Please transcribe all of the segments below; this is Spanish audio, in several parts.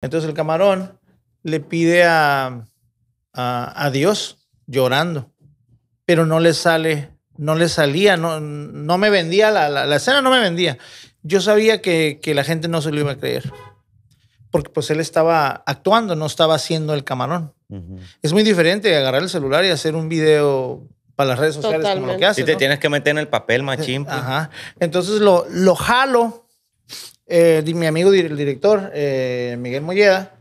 Entonces el camarón le pide a, Dios llorando, pero no le sale, no le salía, no, no me vendía, la, la, escena no me vendía. Yo sabía que, la gente no se lo iba a creer, porque pues él estaba actuando, no estaba haciendo el camarón. Es muy diferente agarrar el celular y hacer un video para las redes sociales como lo que hace. te tienes que meter en el papel, machín. Eh, pues. Ajá. Entonces lo, lo jalo eh, mi amigo el director, eh, Miguel Molleda,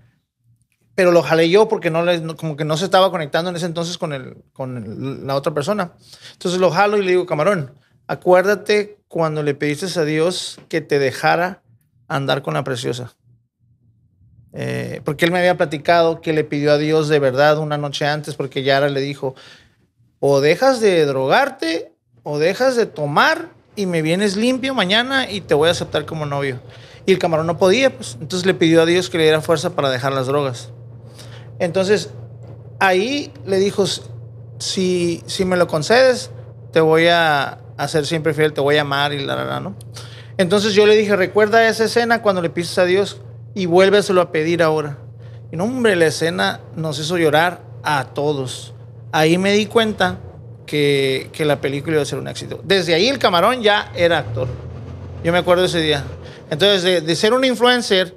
pero lo jalé yo porque no, como que no se estaba conectando en ese entonces con, la otra persona. Entonces lo jalo y le digo, camarón, acuérdate cuando le pediste a Dios que te dejara andar con la preciosa. Eh, porque él me había platicado que le pidió a Dios de verdad una noche antes porque Yara le dijo, o dejas de drogarte, o dejas de tomar, y me vienes limpio mañana y te voy a aceptar como novio. Y el camarón no podía, pues. Entonces le pidió a Dios que le diera fuerza para dejar las drogas. Entonces, ahí le dijo, si, si me lo concedes, te voy a hacer siempre fiel, te voy a amar y la, la, ¿no? Entonces yo le dije, recuerda esa escena cuando le pides a Dios y vuélveselo a pedir ahora. Y no, hombre, la escena nos hizo llorar a todos. Ahí me di cuenta que, que la película iba a ser un éxito. Desde ahí el camarón ya era actor. Yo me acuerdo ese día. Entonces, de, de ser un influencer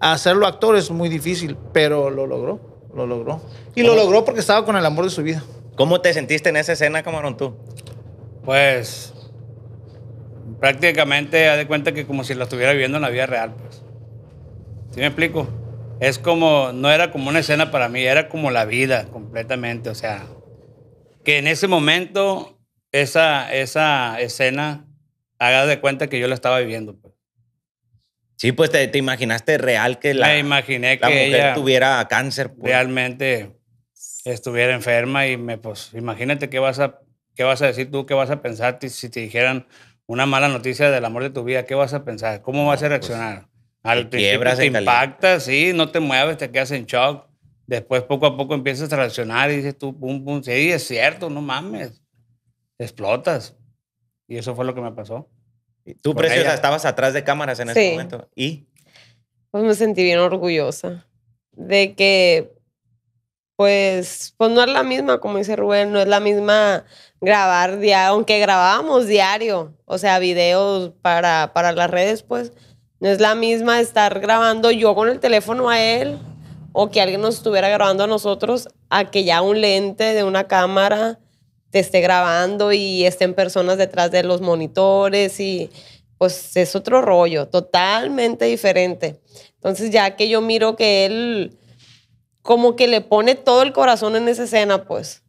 a hacerlo actor es muy difícil, pero lo logró, lo logró. Y lo logró porque estaba con el amor de su vida. ¿Cómo te sentiste en esa escena, camarón, tú? Pues prácticamente haz de cuenta que como si la estuviera viviendo en la vida real, pues. ¿Sí me explico? Es como, no era como una escena para mí, era como la vida completamente, o sea, que en ese momento esa, esa escena haga de cuenta que yo la estaba viviendo. Pues. Sí, pues te, te, imaginaste real que la, imaginé que tuviera cáncer. Pues. Realmente estuviera enferma y me, pues, imagínate qué vas, a, qué vas a decir tú, qué vas a pensar si te dijeran una mala noticia del amor de tu vida, ¿qué vas a pensar? ¿Cómo vas a pues, reaccionar? Al te principio te impacta, sí, no te mueves, te quedas en shock. Después poco a poco empiezas a reaccionar y dices tú, pum, pum, sí, es cierto, no mames, explotas. Y eso fue lo que me pasó. tú, Preciosa, estabas atrás de cámaras en ese momento. ¿Y? Pues me sentí bien orgullosa de que, pues, pues no es la misma, como dice Rubén, no es la misma grabar día aunque grabábamos diario, o sea, videos para, para las redes, pues, no es la misma estar grabando yo con el teléfono a él o que alguien nos estuviera grabando a nosotros a que ya un lente de una cámara te esté grabando y estén personas detrás de los monitores y pues es otro rollo, totalmente diferente. Entonces ya que yo miro que él como que le pone todo el corazón en esa escena, pues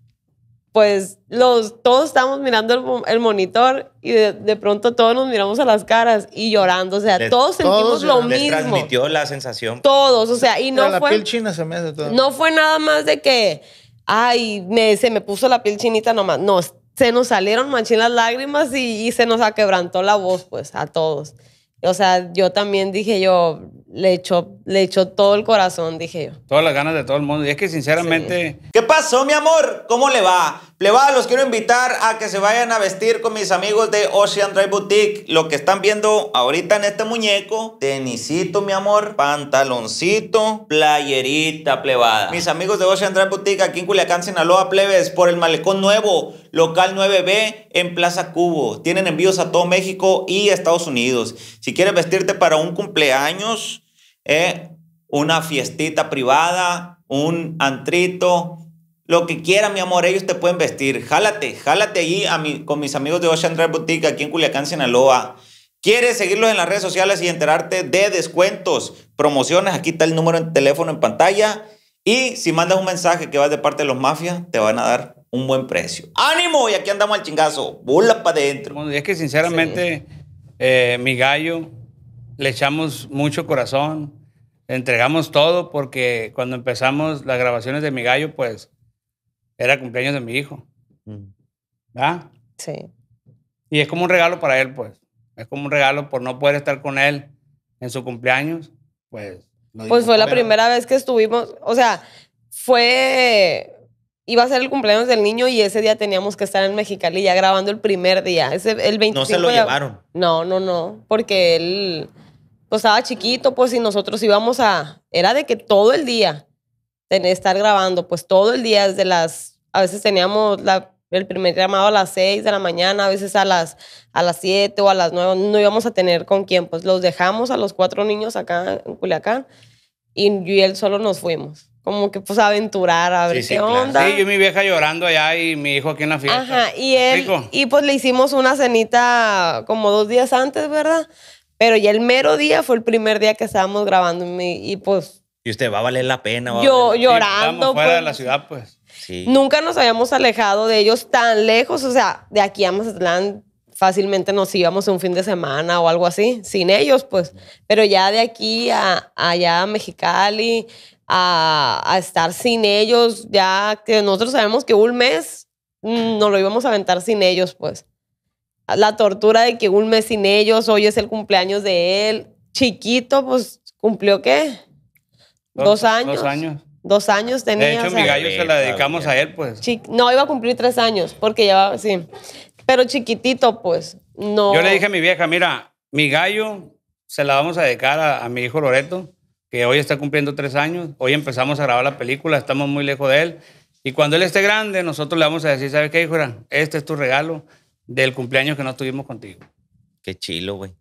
pues los, todos estábamos mirando el, monitor y de, pronto todos nos miramos a las caras y llorando. O sea, todos sentimos lo les mismo. transmitió la sensación. Todos, o sea, y no la fue... Piel china se me hace todo. No fue nada más de que, ay, se me puso la piel chinita nomás. No, se nos salieron manchín las lágrimas y, y se nos aquebrantó la voz, pues, a todos. O sea, yo también dije yo, le echó, le echó todo el corazón, dije yo. Todas las ganas de todo el mundo. Y es que sinceramente... ¿Qué pasó, mi amor? ¿Cómo le va? plevada los quiero invitar a que se vayan a vestir con mis amigos de Ocean Drive Boutique. Lo que están viendo ahorita en este muñeco, tenisito, mi amor, pantaloncito, playerita, plebada. Mis amigos de Ocean Drive Boutique aquí en Culiacán, Sinaloa, plebes, por el malecón nuevo, local 9B en Plaza Cubo. Tienen envíos a todo México y Estados Unidos. Si quieres vestirte para un cumpleaños es eh, una fiestita privada, un antrito, lo que quiera, mi amor, ellos te pueden vestir. Jálate, jálate allí a mí con mis amigos de Ocean Drive Boutique aquí en Culiacán, Sinaloa. ¿Quieres seguirlos en las redes sociales y enterarte de descuentos, promociones? Aquí está el número de teléfono en pantalla. Y si mandas un mensaje que vas de parte de los mafias, te van a dar un buen precio. ¡Ánimo! Y aquí andamos al chingazo. Burla para adentro. Bueno, es que sinceramente, eh, mi gallo le echamos mucho corazón, entregamos todo porque cuando empezamos las grabaciones de Mi Gallo, pues era cumpleaños de mi hijo. Mm. ¿Verdad? Sí. Y es como un regalo para él, pues. Es como un regalo por no poder estar con él en su cumpleaños, pues. pues fue la primera vez que estuvimos, o sea, fue iba a ser el cumpleaños del niño y ese día teníamos que estar en Mexicali ya grabando el primer día. el 25 no se lo llevaron. No, no, no, porque él pues estaba chiquito, pues, y nosotros íbamos a, era de que todo el día, tener, estar grabando, pues todo el día desde las, a veces teníamos la, el primer llamado a las 6 de la mañana, a veces a las, a las 7 o a las 9, no íbamos a tener con quién, pues los dejamos a los cuatro niños acá en Culiacán y yo y él solo nos fuimos. Como que pues aventurar, a ver sí, qué sí, onda. Claro. Sí, yo y mi vieja llorando allá y mi hijo aquí en la fiesta. Ajá, y él, y pues le hicimos una cenita como dos días antes, ¿verdad? Pero ya el mero día fue el primer día que estábamos grabando y, y pues... Y usted va a valer la pena. yo llorando. Pues. fuera de la ciudad, pues. Sí. Nunca nos habíamos alejado de ellos tan lejos. O sea, de aquí a Mazatlán fácilmente nos íbamos un fin de semana o algo así, sin ellos, pues. Pero ya de aquí a, allá a Mexicali, a, estar sin ellos, ya que nosotros sabemos que un mes mm, no lo íbamos a aventar sin ellos, pues la tortura de que un mes sin ellos, hoy es el cumpleaños de él. Chiquito, pues cumplió qué? Dos, años. Dos años. Dos años tenía. De hecho, o mi gallo se la dedicamos a él, pues. no, iba a cumplir tres años, porque ya, sí. Pero chiquitito, pues, no. Yo le dije a mi vieja, mira, mi gallo se la vamos a dedicar a, mi hijo Loreto, que hoy está cumpliendo tres años. Hoy empezamos a grabar la película, estamos muy lejos de él. Y cuando él esté grande, nosotros le vamos a decir, ¿sabes qué, hijo? Este es tu regalo del cumpleaños que no estuvimos contigo. Qué chilo, güey.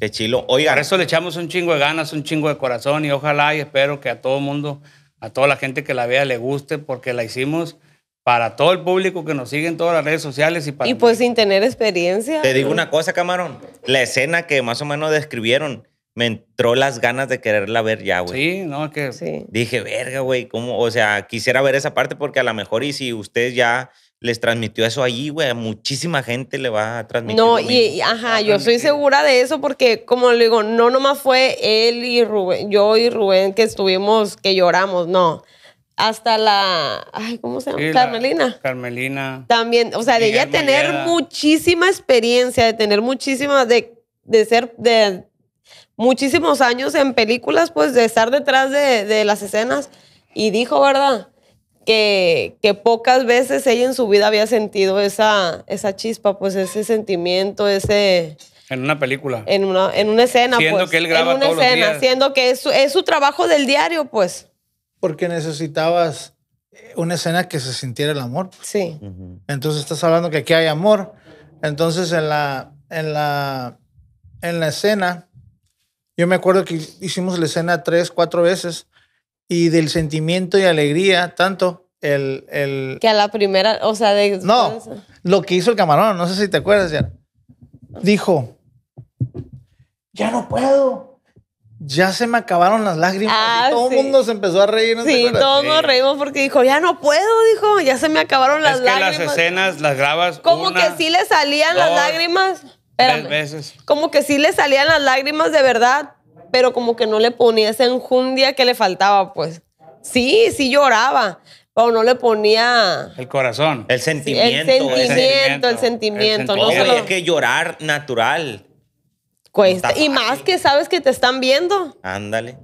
Qué chilo. Oiga. Por eso le echamos un chingo de ganas, un chingo de corazón y ojalá y espero que a todo mundo, a toda la gente que la vea le guste porque la hicimos para todo el público que nos sigue en todas las redes sociales y para... Y pues sin tener experiencia. Te digo una cosa, Camarón. La escena que más o menos describieron, me entró las ganas de quererla ver ya, güey. Sí, no, que... Sí. Dije, verga, güey, ¿cómo? O sea, quisiera ver esa parte porque a lo mejor y si ustedes ya les transmitió eso allí, güey. muchísima gente le va a transmitir. No, y, ajá, yo soy segura de eso porque, como le digo, no nomás fue él y Rubén, yo y Rubén que estuvimos, que lloramos, no. Hasta la, ay, ¿cómo se llama? Carmelina. Carmelina. También, o sea, de ella tener muchísima experiencia, de tener muchísima, de, ser, de muchísimos años en películas, pues de estar detrás de, de las escenas. Y dijo, ¿verdad? que, pocas veces ella en su vida había sentido esa, esa chispa, pues ese sentimiento, ese... En una película. En una, en una escena, siendo pues, que él graba los Siendo que es su, trabajo del diario, pues. Porque necesitabas una escena que se sintiera el amor. Sí. Entonces estás hablando que aquí hay amor. Entonces en la, en la, en la escena, yo me acuerdo que hicimos la escena tres, cuatro veces y del sentimiento y alegría, tanto el, el... Que a la primera, o sea, de... No, lo que hizo el camarón, no sé si te acuerdas, ya. Dijo, ya no puedo. Ya se me acabaron las lágrimas. Ah, todo el mundo se empezó a reír. sí, todos nos reímos porque dijo, ya no puedo, dijo, ya se me acabaron las es que Las escenas las grabas. Como que sí le salían las lágrimas. Espérame. veces. Como que sí le salían las lágrimas de verdad, pero como que no le ponía esa enjundia que le faltaba, pues. Sí, sí lloraba, pero no le ponía... El corazón. El sentimiento. el, sentimiento el sentimiento, No que llorar natural. Cuesta. Y más que sabes que te están viendo. Ándale.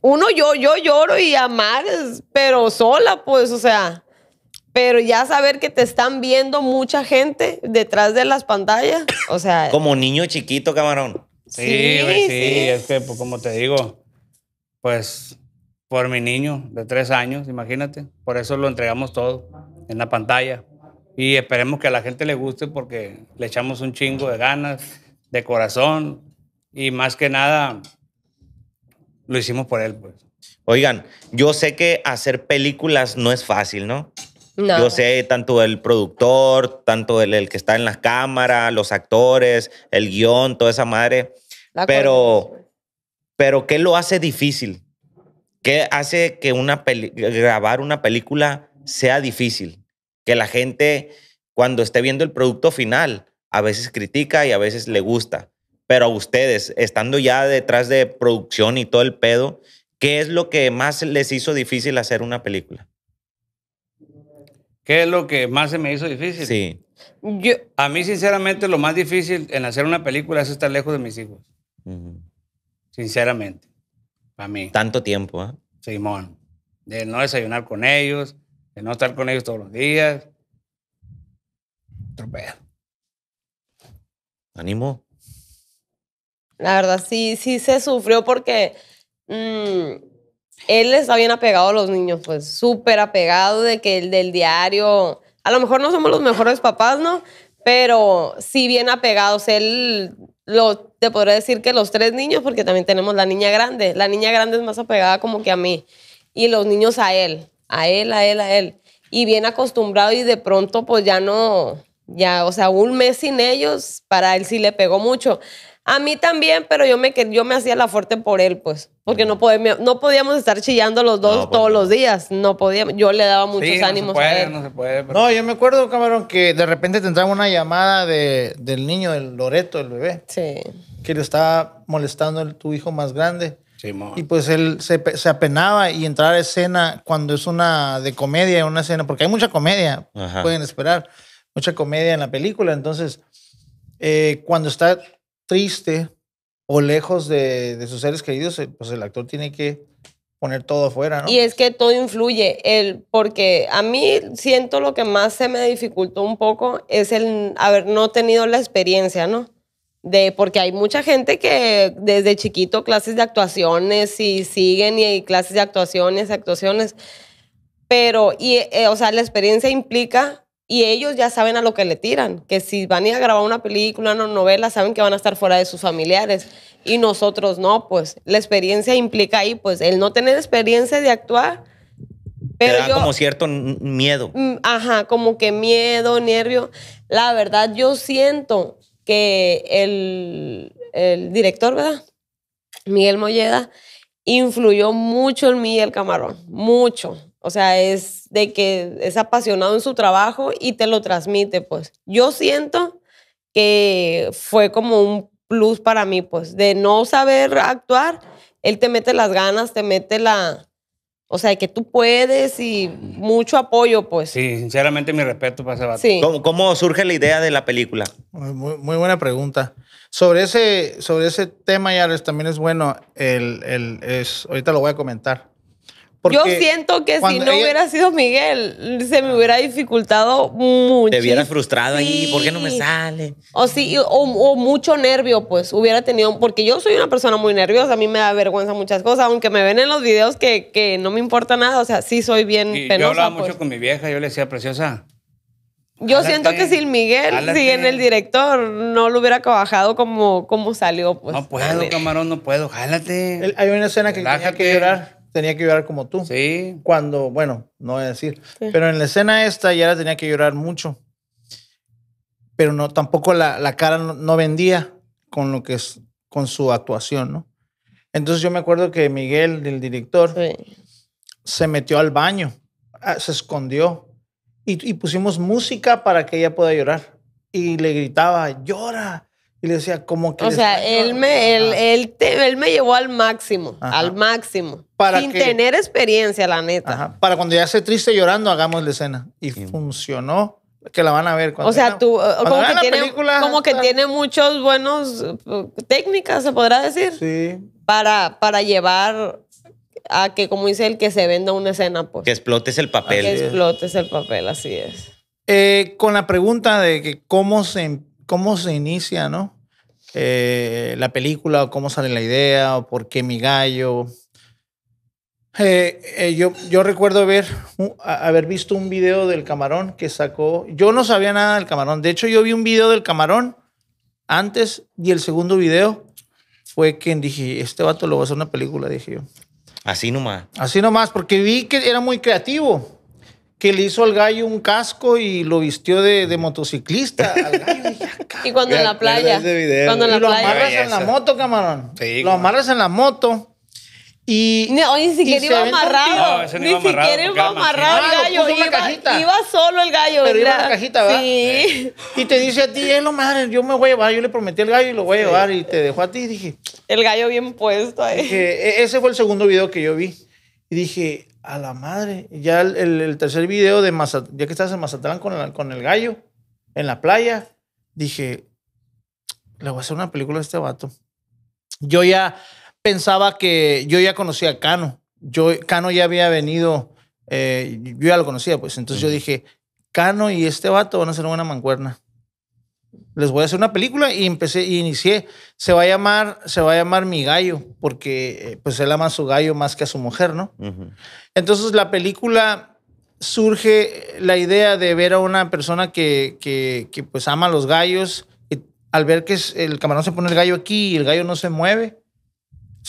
Uno, yo, yo lloro y amar, pero sola, pues, o sea. Pero ya saber que te están viendo mucha gente detrás de las pantallas, o sea. Como niño chiquito, camarón. Sí, es que pues, como te digo, pues por mi niño de tres años, imagínate, por eso lo entregamos todo en la pantalla. Y esperemos que a la gente le guste porque le echamos un chingo de ganas, de corazón y más que nada lo hicimos por él. Pues. Oigan, yo sé que hacer películas no es fácil, ¿no? Yo sé, tanto el productor, tanto el, que está en las cámaras, los actores, el guión, toda esa madre pero, pero, ¿qué lo hace difícil? ¿Qué hace que una grabar una película sea difícil? Que la gente, cuando esté viendo el producto final, a veces critica y a veces le gusta. Pero a ustedes, estando ya detrás de producción y todo el pedo, ¿qué es lo que más les hizo difícil hacer una película? ¿Qué es lo que más se me hizo difícil? Sí. a mí, sinceramente, lo más difícil en hacer una película es estar lejos de mis hijos. Sinceramente, para mí. Tanto tiempo, ¿eh? Simón, de no desayunar con ellos, de no estar con ellos todos los días. Tropea. ¿Ánimo? La verdad, sí, sí se sufrió porque mm, él está bien apegado a los niños, pues súper apegado de que el del diario, a lo mejor no somos los mejores papás, ¿no? Pero sí bien apegados. Él te podré decir que los tres niños, porque también tenemos la niña grande. La niña grande es más apegada como que a mí. Y los niños a él, a él, a él, a él. Y bien acostumbrado y de pronto pues ya no, ya, o sea, un mes sin ellos, para él sí le pegó mucho. A mí también, pero yo me, yo me hacía la fuerte por él, pues. Porque no, podíamos, no podíamos estar chillando los dos pues, todos los días. No podíamos. Yo le daba muchos ánimos no se puede, No, se puede, no, yo me acuerdo, camarón, que de repente te entraba una llamada del niño, del Loreto, el bebé. Sí. Que le estaba molestando el, tu hijo más grande. Sí, y pues él se, apenaba y entrar a escena cuando es una de comedia, una escena, porque hay mucha comedia, pueden esperar, mucha comedia en la película. Entonces, eh, cuando está triste o lejos de, sus seres queridos, eh, pues el actor tiene que poner todo afuera, ¿no? Y es que todo influye, el, porque a mí siento lo que más se me dificultó un poco es el haber no tenido la experiencia, ¿no? De, porque hay mucha gente que desde chiquito clases de actuaciones y siguen y hay clases de actuaciones, actuaciones, pero, y, eh, o sea, la experiencia implica y ellos ya saben a lo que le tiran, que si van a ir a grabar una película, una novela, saben que van a estar fuera de sus familiares. Y nosotros no, pues la experiencia implica ahí, pues el no tener experiencia de actuar. Pero como cierto miedo. Mm, ajá, como que miedo, nervio. La verdad, yo siento que el, el director, ¿verdad? Miguel Molleda, influyó mucho en mí el camarón, mucho o sea, es de que es apasionado en su trabajo y te lo transmite, pues. Yo siento que fue como un plus para mí, pues, de no saber actuar, él te mete las ganas, te mete la, o sea, que tú puedes y mucho apoyo, pues. Sí, sinceramente mi respeto para ese ¿Cómo, surge la idea de la película? Muy, buena pregunta. Sobre ese, sobre ese tema, ya también es bueno, el, el, es, ahorita lo voy a comentar yo siento que si no hubiera sido Miguel, se me hubiera dificultado mucho. Te hubiera frustrado ahí, ¿por qué no me sale? O sí, o, mucho nervio, pues hubiera tenido, porque yo soy una persona muy nerviosa, a mí me da vergüenza muchas cosas, aunque me ven en los videos que, no me importa nada, o sea, sí soy bien penosa. Yo hablaba pues. mucho con mi vieja, yo le decía, preciosa. Yo siento que sin Miguel, si en el director, no lo hubiera trabajado como, como salió. Pues, no puedo, camarón, no puedo, jálate. Hay una escena que tenía que llorar tenía que llorar como tú. Sí. Cuando, bueno, no voy a decir, pero en la escena esta ya la tenía que llorar mucho. Pero no, tampoco la, cara no, vendía con lo que es, con su actuación, ¿no? Entonces yo me acuerdo que Miguel, el director, se metió al baño, ah, se escondió y, y pusimos música para que ella pueda llorar. Y le gritaba, llora, y le decía, como que. O sea, él me, él, me llevó al máximo, al máximo. sin tener experiencia, la neta. Ajá. Para cuando ya esté triste llorando, hagamos la escena. Y funcionó. Que la van a ver cuando. O sea, tú. Como que, ah. tiene, como muchos buenos uh, técnicas, se podrá decir. Sí. Para, para llevar a que, como dice él, que se venda una escena, pues. Que explotes el papel. Que explotes el papel, así es. Eh, con la pregunta de que cómo se empieza cómo se inicia, ¿no? Eh, la película, cómo sale la idea, o por qué mi gallo. Eh, eh, yo, yo recuerdo haber, haber visto un video del camarón que sacó. Yo no sabía nada del camarón. De hecho, yo vi un video del camarón antes y el segundo video fue quien dije, este vato lo va a hacer una película, dije yo. Así nomás. Así nomás, porque vi que era muy creativo que le hizo al gallo un casco y lo vistió de, motociclista. Ah, y, cuando en la playa. cuando en la y lo amarras en la moto, camarón. Sí, lo amarras en la moto. Y, no, ni siquiera iba amarrado. No, ni siquiera iba amarrado el gallo. iba, cajita, iba, solo el gallo. Pero iba en la cajita, ¿verdad? Sí. Y te dice a ti, es lo madre, yo me voy a llevar. Yo le prometí al gallo y lo voy a llevar. Y te dejó a ti y dije... El gallo bien puesto ahí. E-, ese fue el segundo video que yo vi. Y dije, a la madre. Ya el, tercer video de Mazatlán, ya que estás en Mazatlán con, con el gallo, en la playa, dije, le voy a hacer una película a este vato. Yo ya pensaba que, yo ya conocía a Cano. Yo, Cano ya había venido, eh, yo ya lo conocía, pues. Entonces yo dije, Cano y este vato van a ser una mancuerna les voy a hacer una película y empecé, inicié. Se va a llamar, se va a llamar Mi Gallo, porque eh, pues él ama a su gallo más que a su mujer, ¿no? Entonces la película surge eh, la idea de ver a una persona que, que, pues ama a los gallos. Y al ver que el camarón se pone el gallo aquí y el gallo no se mueve.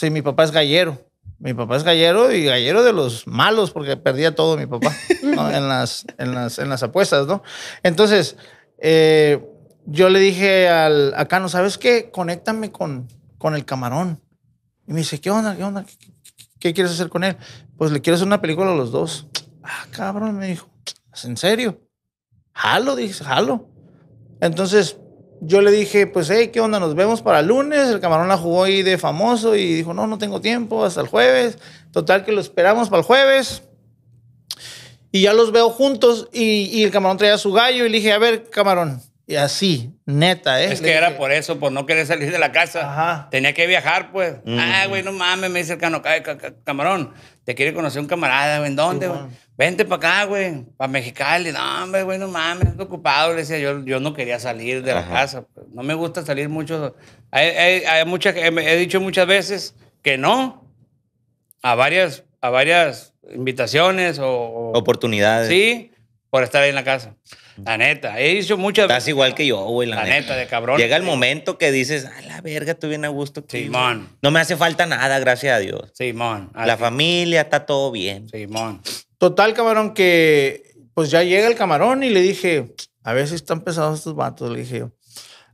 O mi papá es gallero. Mi papá es gallero y gallero de los malos, porque perdía todo mi papá en, las, en, las, en las apuestas, ¿no? Entonces, eh, yo le dije al, acá no ¿sabes qué? Conéctame con, con el camarón. Y me dice, ¿qué onda? ¿Qué onda? ¿Qué, quieres hacer con él? Pues le quiero hacer una película a los dos. Ah, cabrón, me dijo, ¿en serio? Jalo, dije, jalo. Entonces yo le dije, pues, hey, ¿qué onda? Nos vemos para el lunes. El camarón la jugó ahí de famoso y dijo, no, no tengo tiempo, hasta el jueves. Total, que lo esperamos para el jueves. Y ya los veo juntos y, y el camarón traía su gallo y le dije, a ver, camarón, y así, neta, ¿eh? Es que era por eso, por no querer salir de la casa. Tenía que viajar, pues. Mm. Ah, güey, no mames, me dice el cano, camarón, te quiere conocer un camarada, güey, ¿en dónde, Vente para acá, güey, para Mexicali. No, hombre, güey, no mames, estoy ocupado. Le decía, yo, yo no quería salir de la casa. Pues. No me gusta salir mucho. Hay, he dicho muchas veces que no a varias, a varias invitaciones o... Oportunidades. Sí, por estar ahí en la casa. La neta, he hecho muchas veces. igual que yo, güey, la, la neta. de cabrón. Llega el momento que dices, a la verga, tú a gusto. Simón. No me hace falta nada, gracias a Dios. Simón. a La familia, está todo bien. Simón. Total, cabrón, que pues ya llega el camarón y le dije, a ver si están pesados estos vatos, le dije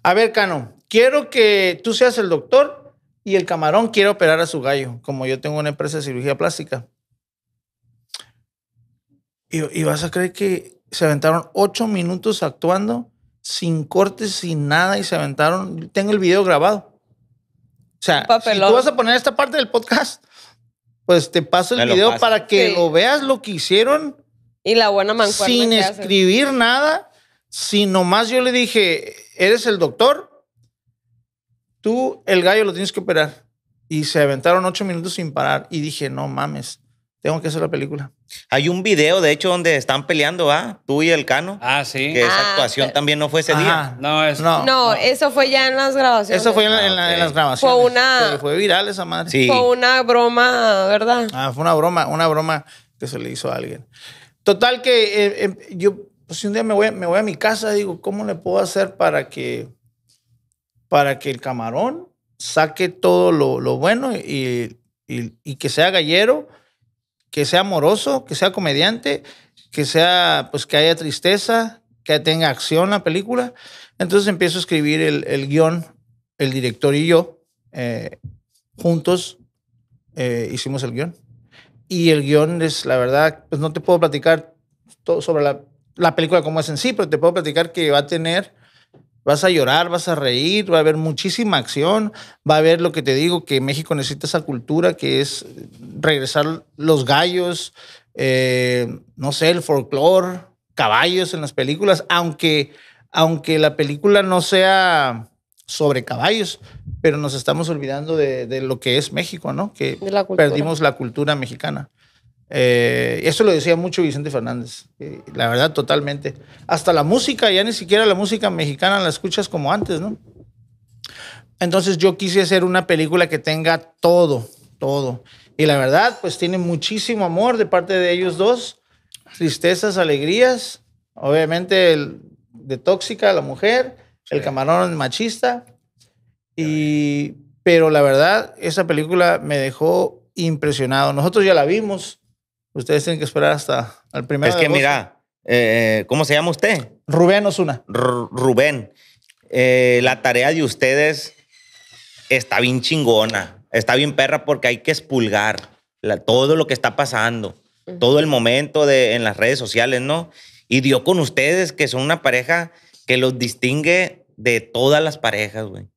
A ver, Cano, quiero que tú seas el doctor y el camarón quiere operar a su gallo, como yo tengo una empresa de cirugía plástica. y vas a creer que se aventaron ocho minutos actuando, sin cortes, sin nada, y se aventaron. Tengo el video grabado. O sea, si tú vas a poner esta parte del podcast, pues te paso el video para que lo veas lo que hicieron. Y la buena mancuerna. Sin escribir nada, sino más yo le dije, eres el doctor, tú el gallo lo tienes que operar. Y se aventaron ocho minutos sin parar. Y dije, no mames, tengo que hacer la película. Hay un video, de hecho, donde están peleando, ¿ah? Tú y el Cano. Ah, sí. Que esa ah, actuación también no fue ese día. No, no, eso fue ya en las grabaciones. Eso fue en, ah, las grabaciones. Fue una... Fue, viral esa madre. Fue una broma, ¿verdad? Ah, fue una broma, una broma que se le hizo a alguien. Total que eh, em, yo, pues un día me voy, a mi casa, digo, ¿cómo le puedo hacer para que, para que el camarón saque todo lo, bueno y, y, y que sea gallero? que sea amoroso, que sea comediante, que sea, pues que haya tristeza, que tenga acción la película. Entonces empiezo a escribir el, el guión, el director y yo, eh, juntos eh, hicimos el guión. Y el guión es, la verdad, pues no te puedo platicar todo sobre la, la película como es en sí, pero te puedo platicar que va a tener Vas a llorar, vas a reír, va a haber muchísima acción, va a haber lo que te digo, que México necesita esa cultura, que es regresar los gallos, eh, no sé, el folclore, caballos en las películas, aunque, aunque la película no sea sobre caballos, pero nos estamos olvidando de, lo que es México, ¿no? Que perdimos la cultura mexicana. Eh, eso lo decía mucho Vicente Fernández, eh, la verdad, totalmente. Hasta la música, ya ni siquiera la música mexicana la escuchas como antes, ¿no? Entonces yo quise hacer una película que tenga todo, todo. Y la verdad, pues tiene muchísimo amor de parte de ellos dos, tristezas, alegrías, obviamente de tóxica la mujer, el camarón machista. pero la verdad, esa película me dejó impresionado. Nosotros ya la vimos, Ustedes tienen que esperar hasta el primer. Es que mira, eh, eh, ¿cómo se llama usted? Rubén Osuna. Rubén, eh, la tarea de ustedes está bien chingona, está bien perra porque hay que expulgar todo lo que está pasando, todo el momento de, en las redes sociales, ¿no? Y dio con ustedes que son una pareja que los distingue de todas las parejas, güey.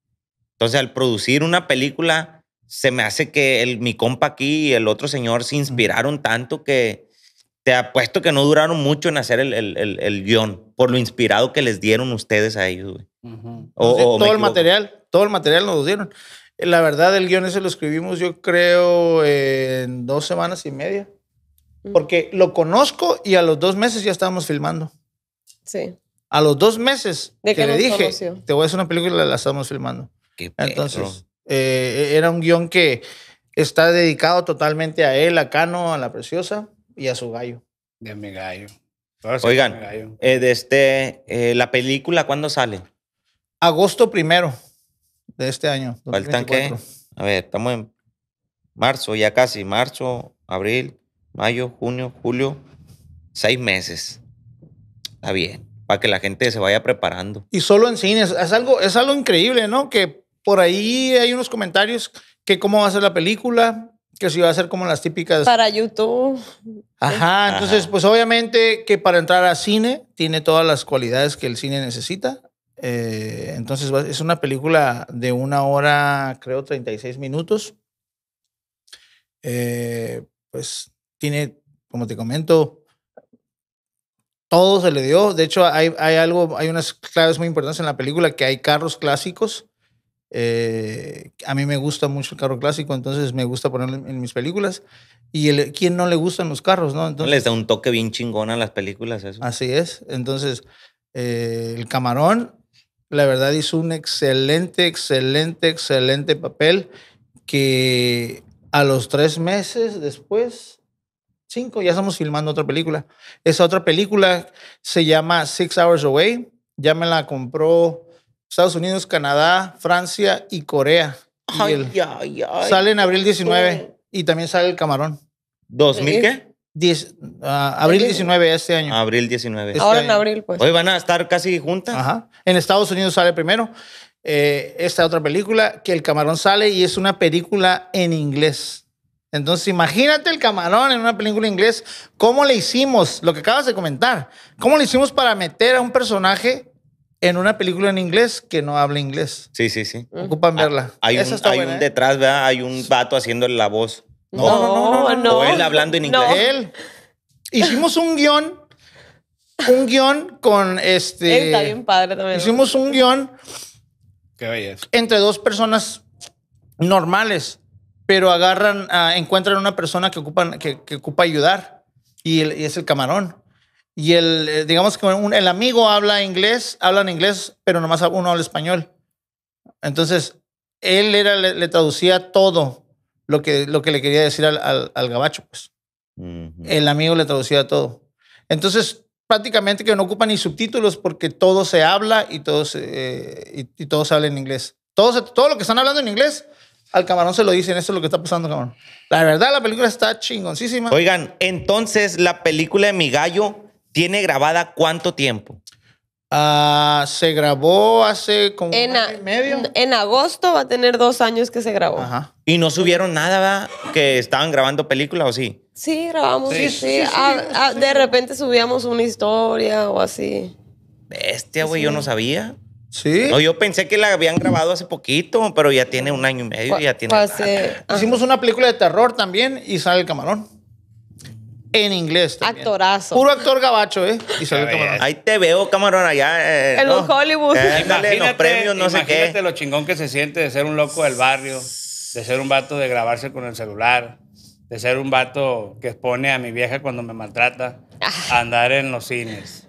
Entonces, al producir una película se me hace que el, mi compa aquí y el otro señor se inspiraron tanto que te apuesto que no duraron mucho en hacer el, el, guión por lo inspirado que les dieron ustedes a ellos, o, todo el material, todo el material nos lo dieron. La verdad, el guión ese lo escribimos yo creo en dos semanas y media. Mm. Porque lo conozco y a los dos meses ya estábamos filmando. Sí. A los dos meses que, le dije, te voy a hacer una película, y la estamos filmando. Entonces, eh, e, era un guión que está dedicado totalmente a él, a Cano, a la preciosa y a su gallo. De mi gallo. Oigan, de eh, este, eh, la película, ¿cuándo sale? Agosto primero de este año. ¿Faltan qué? A ver, estamos en marzo, ya casi, marzo, abril, mayo, junio, julio, seis meses. Está bien, para que la gente se vaya preparando. Y solo en cines, es algo, es algo increíble, ¿no? Que por ahí hay unos comentarios que cómo va a ser la película, que si va a ser como las típicas. Para YouTube. Ajá, entonces, pues obviamente que para entrar a cine tiene todas las cualidades que el cine necesita. Eh, entonces, es una película de una hora, creo, 36 minutos. Eh, pues tiene, como te comento, todo se le dio. De hecho, hay, hay algo, hay unas claves muy importantes en la película que hay carros clásicos eh, a mí me gusta mucho el carro clásico, entonces me gusta ponerlo en, mis películas. Y el, ¿quién no le gustan los carros, no? Entonces, Les da un toque bien chingón a las películas Así es. Entonces, eh, el camarón, la verdad, hizo un excelente, excelente, excelente papel que a los tres meses después, cinco, ya estamos filmando otra película. Esa otra película se llama Six Hours Away. Ya me la compró Estados Unidos, Canadá, Francia y Corea. sale en abril 19 y también sale el camarón. ¿2000 qué? Ah, abril 19 este año. Abril 19. Este Ahora en abril, pues. Hoy van a estar casi juntas. En Estados Unidos sale primero eh, esta otra película, que El Camarón sale y es una película en inglés. Entonces, imagínate el camarón en una película en inglés. ¿Cómo le hicimos? Lo que acabas de comentar. ¿Cómo le hicimos para meter a un personaje en una película en inglés que no habla inglés. Sí, sí, sí. Mm. Ocupan ah, verla. Hay un, ¿eh? detrás, ¿verdad? Hay un vato haciéndole la voz. No, no, no, no. él hablando en inglés. Hicimos un guión. Un guión con este. Está bien padre también. Hicimos un guión. Qué belleza. Entre dos personas normales, pero agarran, ah, encuentran una persona que, ocupan, que, ocupa ayudar y es el camarón y el, eh, digamos que un, el amigo habla inglés, hablan inglés, pero nomás uno habla español. Entonces, él era, le, traducía todo lo que, lo que le quería decir al, al, al gabacho, pues. El amigo le traducía todo. Entonces, prácticamente que no ocupa ni subtítulos porque todo se habla y todo se, eh, y, todo habla en inglés. Todo, todo lo que están hablando en inglés, al camarón se lo dicen, eso es lo que está pasando, camarón. La verdad, la película está chingoncísima. Oigan, entonces la película de mi gallo ¿Tiene grabada cuánto tiempo? Ah, se grabó hace como en, un año y medio. En agosto va a tener dos años que se grabó. Y no subieron nada, Que estaban grabando películas o sí. Sí, grabamos. Sí, ah, ah, sí, de repente subíamos una historia o así. Bestia, güey, yo no sabía. Sí. No, yo pensé que la habían grabado hace poquito, pero ya tiene un año y medio, ya tiene. Hicimos una película de terror también y sale el camarón en inglés. También. Actorazo. Puro actor gabacho, ¿eh? Ahí te veo, camarón, allá. Eh, en los Hollywood. Eh, imagínate, los premios, no sé qué. lo chingón que se siente de ser un loco del barrio, de ser un vato de grabarse con el celular, de ser un vato que expone a mi vieja cuando me maltrata, ah. andar en los cines.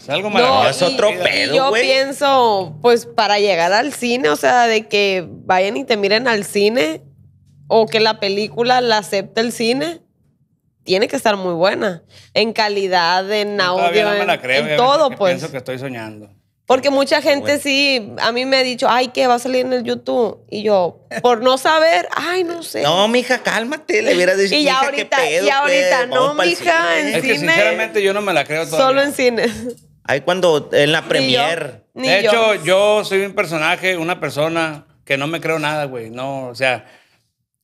Es algo maravilloso. es otro pedo, Yo pienso, pues, para llegar al cine, o sea, de que vayan y te miren al cine o que la película la acepte el cine tiene que estar muy buena. En calidad, en audio, no en, la creo, en todo, pues. Pienso que estoy soñando. Porque mucha gente sí, a mí me ha dicho, ay, ¿qué va a salir en el YouTube. Y yo, por no saber, ay, no sé. No, mija, cálmate, le hubieras dicho. Y ya ahorita, qué pedo, y pues, ahorita, no, mija, en es cine. Es que sinceramente yo no me la creo todavía. Solo en cine. Ahí cuando, en la premier. de hecho, yo soy un personaje, una persona que no me creo nada, güey. No, o sea,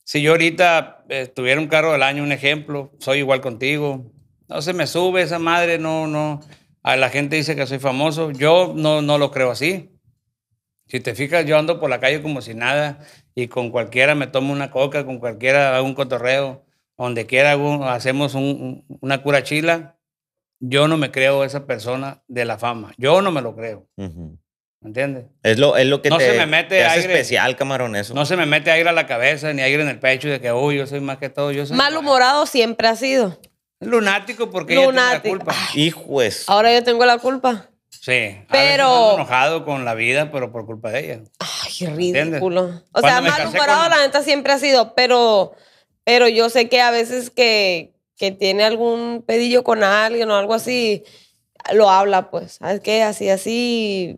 si yo ahorita eh, tuviera un carro del año, un ejemplo, soy igual contigo, no se me sube esa madre, no, no. A la gente dice que soy famoso. Yo no, no lo creo así. Si te fijas, yo ando por la calle como si nada y con cualquiera me tomo una coca, con cualquiera hago un cotorreo, donde quiera hacemos un, una chila. Yo no me creo esa persona de la fama. Yo no me lo creo. ¿Me entiendes? Es lo, es lo que no te, se me mete aire, hace especial, camarón, eso. No se me mete aire a la cabeza ni aire en el pecho de que, uy, yo soy más que todo. Yo Malhumorado siempre ha sido. Lunático porque yo ella la culpa. Hijo Ahora yo tengo la culpa. Sí. Pero. A veces enojado con la vida, pero por culpa de ella. Ay, qué ridículo. O sea, malhumorado la neta siempre ha sido, pero, pero yo sé que a veces que, que tiene algún pedillo con alguien o algo así, lo habla, pues. ¿Sabes qué? Así, así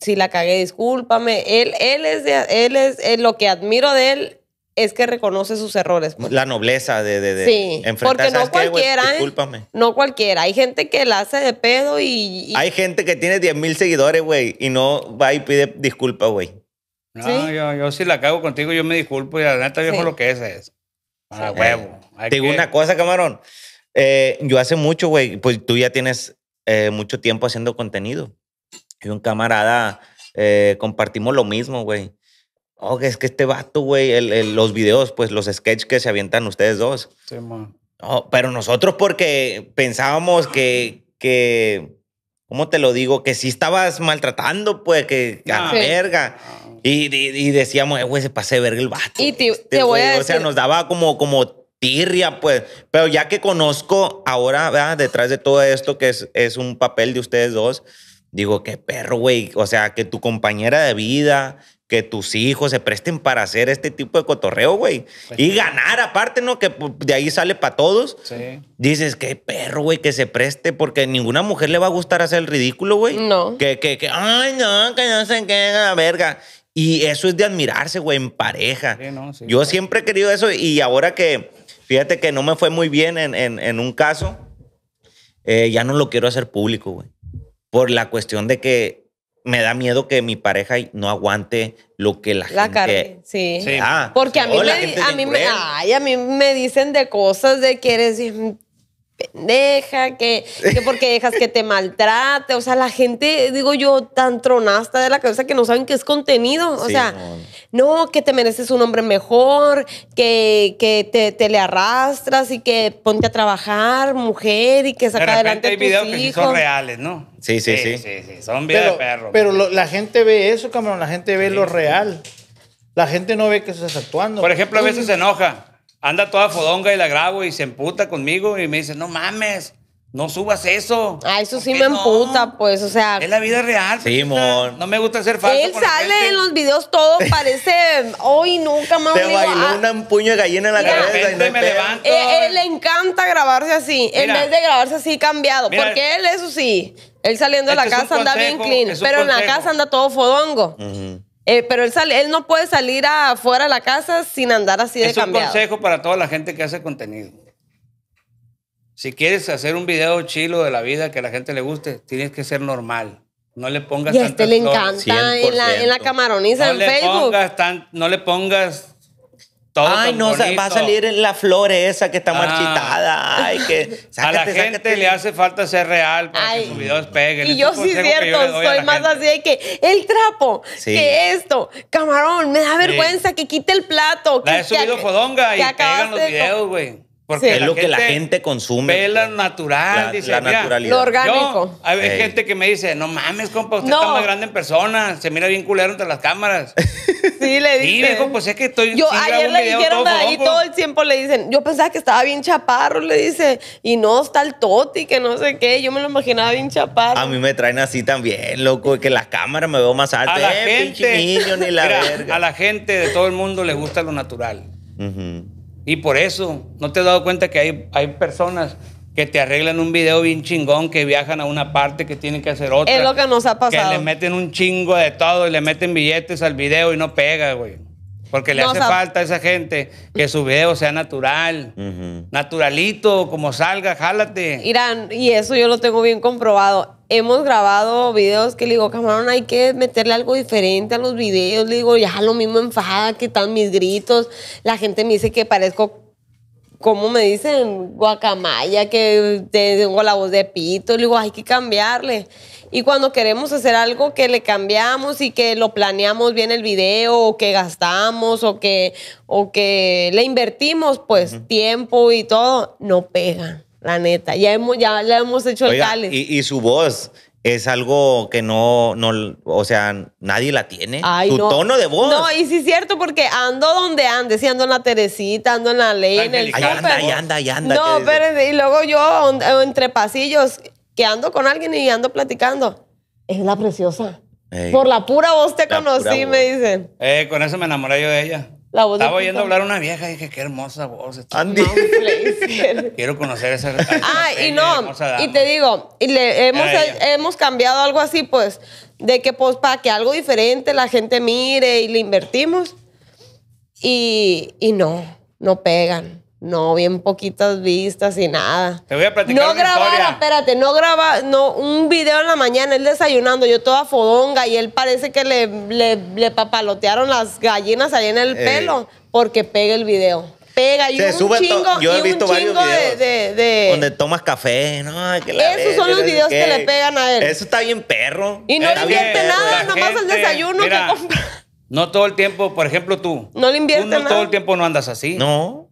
si la cagué, discúlpame. Él, él es, de, él es eh, lo que admiro de él es que reconoce sus errores. Pues. La nobleza de, de, sí, porque no este cualquiera, ¿eh? No cualquiera. Hay gente que la hace de pedo y. Hay gente que tiene 10 mil seguidores, güey, y no va y pide disculpas, güey. No, yo, yo, si la cago contigo, yo me disculpo y la neta viejo lo que es es. Para huevo. Digo una cosa, camarón. Eh, yo hace mucho, güey, pues tú ya tienes mucho tiempo haciendo contenido y un camarada eh, compartimos lo mismo, güey. Oh, es que este vato, güey, los videos, pues los sketches que se avientan ustedes dos. Sí, pero nosotros porque pensábamos que, que, ¿cómo te lo digo? Que si estabas maltratando, pues, que a la ah, verga. Ah, y, y, decíamos, eh, güey, se pase verga el vato. Y este te, voy a decir... O sea, nos daba como, como tirria, pues. Pero ya que conozco ahora, ¿verdad? Detrás de todo esto, que es, es un papel de ustedes dos, Digo, qué perro, güey. O sea, que tu compañera de vida, que tus hijos se presten para hacer este tipo de cotorreo, güey. Pues y ganar, aparte, ¿no? Que pues, de ahí sale para todos. Sí. Dices, qué perro, güey, que se preste, porque ninguna mujer le va a gustar hacer el ridículo, güey. No. Que, que, que, ay, no, que no se quede la verga. Y eso es de admirarse, güey, en pareja. Yo pues. siempre he querido eso y ahora que, fíjate que no me fue muy bien en, un caso, eh, ya no lo quiero hacer público, güey por la cuestión de que me da miedo que mi pareja no aguante lo que la, la gente... Carne, sí. Ah, Porque a mí, me, a, mí a mí me dicen de cosas de que eres pendeja, que, porque dejas que te maltrate. O sea, la gente, digo yo, tan tronasta de la cabeza que no saben qué es contenido. O sea, no. que te mereces un hombre mejor, que, te, le arrastras y que ponte a trabajar, mujer, y que saca de adelante. Hay videos que son reales, ¿no? Sí, sí, sí. son videos de perro. Pero la gente ve eso, cabrón, la gente ve lo real. La gente no ve que estás actuando. Por ejemplo, a veces se enoja anda toda fodonga y la grabo y se emputa conmigo y me dice, no mames, no subas eso. Ah, eso sí me emputa, pues, o sea. Es la vida real. Sí, Sí, no me gusta ser falso. Él sale en los videos todo, parece, hoy nunca más. Te ah". un puño de gallina en la cabeza. Y no me levanto. Él, eh, él, le encanta grabarse así, en vez de grabarse así cambiado. porque él, eso sí, él saliendo de la este casa anda bien clean, pero en la casa anda todo fodongo. Eh, pero él, sale, él no puede salir afuera de la casa sin andar así de cambiado. Es un consejo para toda la gente que hace contenido. Si quieres hacer un video chilo de la vida que a la gente le guste, tienes que ser normal. No le pongas y a este le encanta en la, camaroniza en Facebook. no le pongas Ay, no, va a salir la flor esa que está ah. marchitada. Ay, que. a la gente le hace falta ser real para que sus videos peguen. Y yo sí, cierto, soy más así de que el trapo, que esto, camarón, me da vergüenza que quite el plato. La que, he subido fodonga y pegan los videos, güey. Porque es lo que la gente consume. Pela la natural, dice. La naturalidad. Lo orgánico. hay gente que me dice, no mames, compa, usted está más grande en persona. Se mira bien culero entre las cámaras. sí, le dije. Sí, dijo, pues es que estoy... Yo ayer le dijeron ahí todo el tiempo, le dicen, yo pensaba que estaba bien chaparro, le dice, y no, está el toti, que no sé qué. Yo me lo imaginaba bien chaparro. A mí me traen así también, loco, que la cámara me veo más alto. A la eh, gente... Niño, ni la verga. A la gente de todo el mundo le gusta lo natural. Y por eso, ¿no te has dado cuenta que hay, hay personas que te arreglan un video bien chingón, que viajan a una parte, que tienen que hacer otra? Es lo que nos ha pasado. Que le meten un chingo de todo y le meten billetes al video y no pega, güey. Porque le hace falta a esa gente que su video sea natural, naturalito, como salga, jálate. Irán, y eso yo lo tengo bien comprobado. Hemos grabado videos que le digo, camarón, hay que meterle algo diferente a los videos. Le digo, ya lo mismo enfada que están mis gritos. La gente me dice que parezco ¿cómo me dicen? Guacamaya, que tengo la voz de pito. Le digo, hay que cambiarle. Y cuando queremos hacer algo que le cambiamos y que lo planeamos bien el video o que gastamos o que, o que le invertimos pues tiempo y todo, no pega, la neta. Ya, hemos, ya le hemos hecho el cáliz. Y, su voz, es algo que no, o sea, nadie la tiene. Su tu tono de voz. No, y sí es cierto, porque ando donde ande, si ando en la Teresita, ando en la ley, en el ahí anda, ahí anda, ahí anda. No, pero y luego yo entre pasillos que ando con alguien y ando platicando. Es la preciosa. Por la pura voz te conocí, me dicen. Eh, con eso me enamoré yo de ella. Estaba oyendo hablar a una vieja y dije, qué hermosa voz. Quiero conocer esa. ah, y no, y te digo, le, hemos, hemos cambiado algo así, pues, de que pues, para que algo diferente la gente mire y le invertimos. Y, y no, no pegan. No, bien poquitas vistas y nada. Te voy a platicar. No historia. grabara, espérate, no graba, no, un video en la mañana, él desayunando, yo toda fodonga y él parece que le, le, le papalotearon las gallinas ahí en el pelo porque pega el video pega y un chingo, yo he y visto un chingo de, de, donde tomas café no, que la esos son los videos que, le pegan a él eso está bien perro y no le invierte nada nomás el desayuno que compra no todo el tiempo por ejemplo tú no le invierte tú no todo el tiempo no andas así no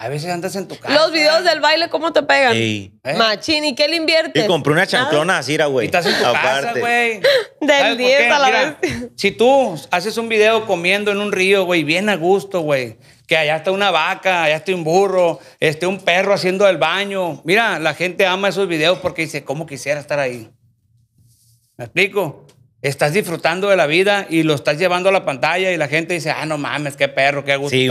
a veces andas en tu casa. Los videos del baile, ¿cómo te pegan? Sí. ¿Eh? Machín, ¿y qué le inviertes? Y compré una chanclona así, güey. Y estás en tu casa, güey. Del 10 a la vez. Si tú haces un video comiendo en un río, güey, bien a gusto, güey. Que allá está una vaca, allá está un burro, esté un perro haciendo el baño. Mira, la gente ama esos videos porque dice, ¿cómo quisiera estar ahí? ¿Me explico? Estás disfrutando de la vida y lo estás llevando a la pantalla y la gente dice, ah, no mames, qué perro, qué gusto, sí,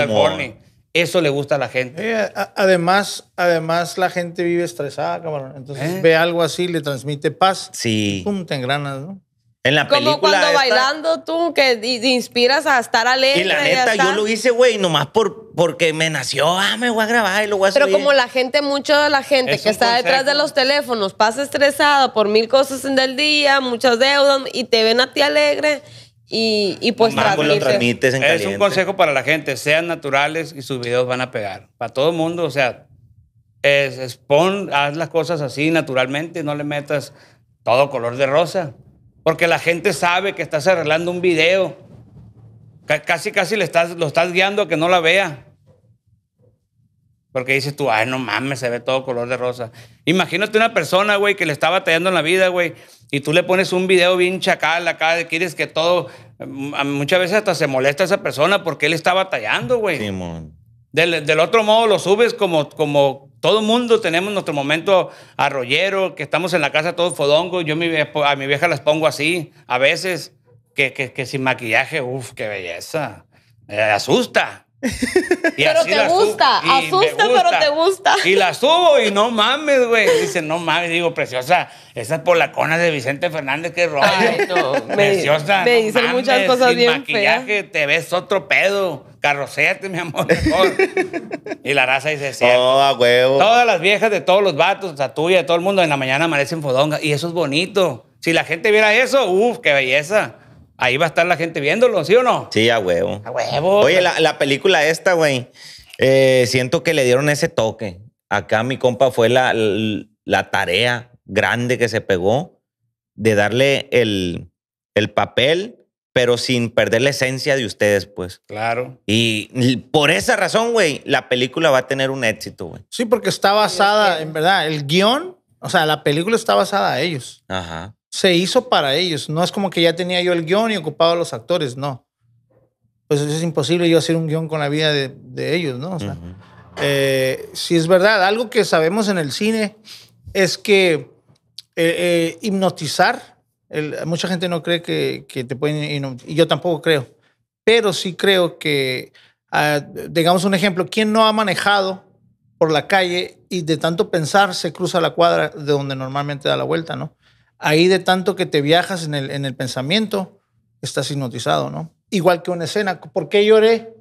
eso le gusta a la gente. Eh, además, además, la gente vive estresada, cabrón. Entonces eh. ve algo así, le transmite paz. Sí. Pum, te ¿no? En la Como cuando bailando tú, que te inspiras a estar alegre. Y la neta, yo lo hice, güey, nomás por, porque me nació, ah, me voy a grabar y lo voy a hacer. Pero como la gente, mucha de la gente que está detrás de los teléfonos pasa estresada por mil cosas en día, muchas deudas, y te ven a ti alegre y, pues, pues Es un consejo para la gente, sean naturales y sus videos van a pegar. Para todo el mundo, o sea, es, haz las cosas así naturalmente, no le metas todo color de rosa. Porque la gente sabe que estás arreglando un video. Casi, casi le estás, lo estás guiando a que no la vea. Porque dices tú, ay, no mames, se ve todo color de rosa. Imagínate una persona, güey, que le está batallando en la vida, güey, y tú le pones un video bien chacal acá, quieres que todo. Mm, muchas veces hasta se molesta esa persona porque él está batallando, güey. Sí, Del, del, otro modo lo subes como, como todo mundo tenemos nuestro momento arroyero, que estamos en la casa todos fodongos. Yo a mi vieja, a mi vieja las pongo así, a veces, que, que, que sin maquillaje, uff, qué belleza. Me eh, asusta pero te gusta, asusta, pero te gusta. Y la subo y no mames, güey. Dice, no mames, digo, preciosa, esas polaconas de Vicente Fernández, Que rollo. preciosa. Me, muchas cosas sin bien maquillaje, te ves otro pedo. Carrocete, mi amor, y la raza dice, sí. Oh, huevo. Todas las viejas de todos los vatos, La tuya tuya, todo el mundo en la mañana amanecen fodonga. Y eso es bonito. Si la gente viera eso, uff, qué belleza. Ahí va a estar la gente viéndolo, ¿sí o no? Sí, a huevo. A huevo. Oye, la, película esta, güey, eh, siento que le dieron ese toque. Acá mi compa fue la, la, tarea grande que se pegó de darle el, el papel, pero sin perder la esencia de ustedes, pues. Claro. Y por esa razón, güey, la película va a tener un éxito, güey. Sí, porque está basada, en verdad, el guión, o sea, la película está basada a ellos. Ajá se hizo para ellos. No es como que ya tenía yo el guión y ocupaba a los actores, no. Pues es imposible yo hacer un guión con la vida de, ellos, ¿no? Eh, si es verdad, algo que sabemos en el cine es que eh, eh, hipnotizar, mucha gente no cree que, que te pueden y yo tampoco creo, pero sí creo que, ah, digamos un ejemplo, ¿quién no ha manejado por la calle y de tanto pensar se cruza la cuadra de donde normalmente da la vuelta, ¿no? ahí de tanto que te viajas en el, en el pensamiento, estás hipnotizado, ¿no? Igual que una escena, ¿por qué lloré?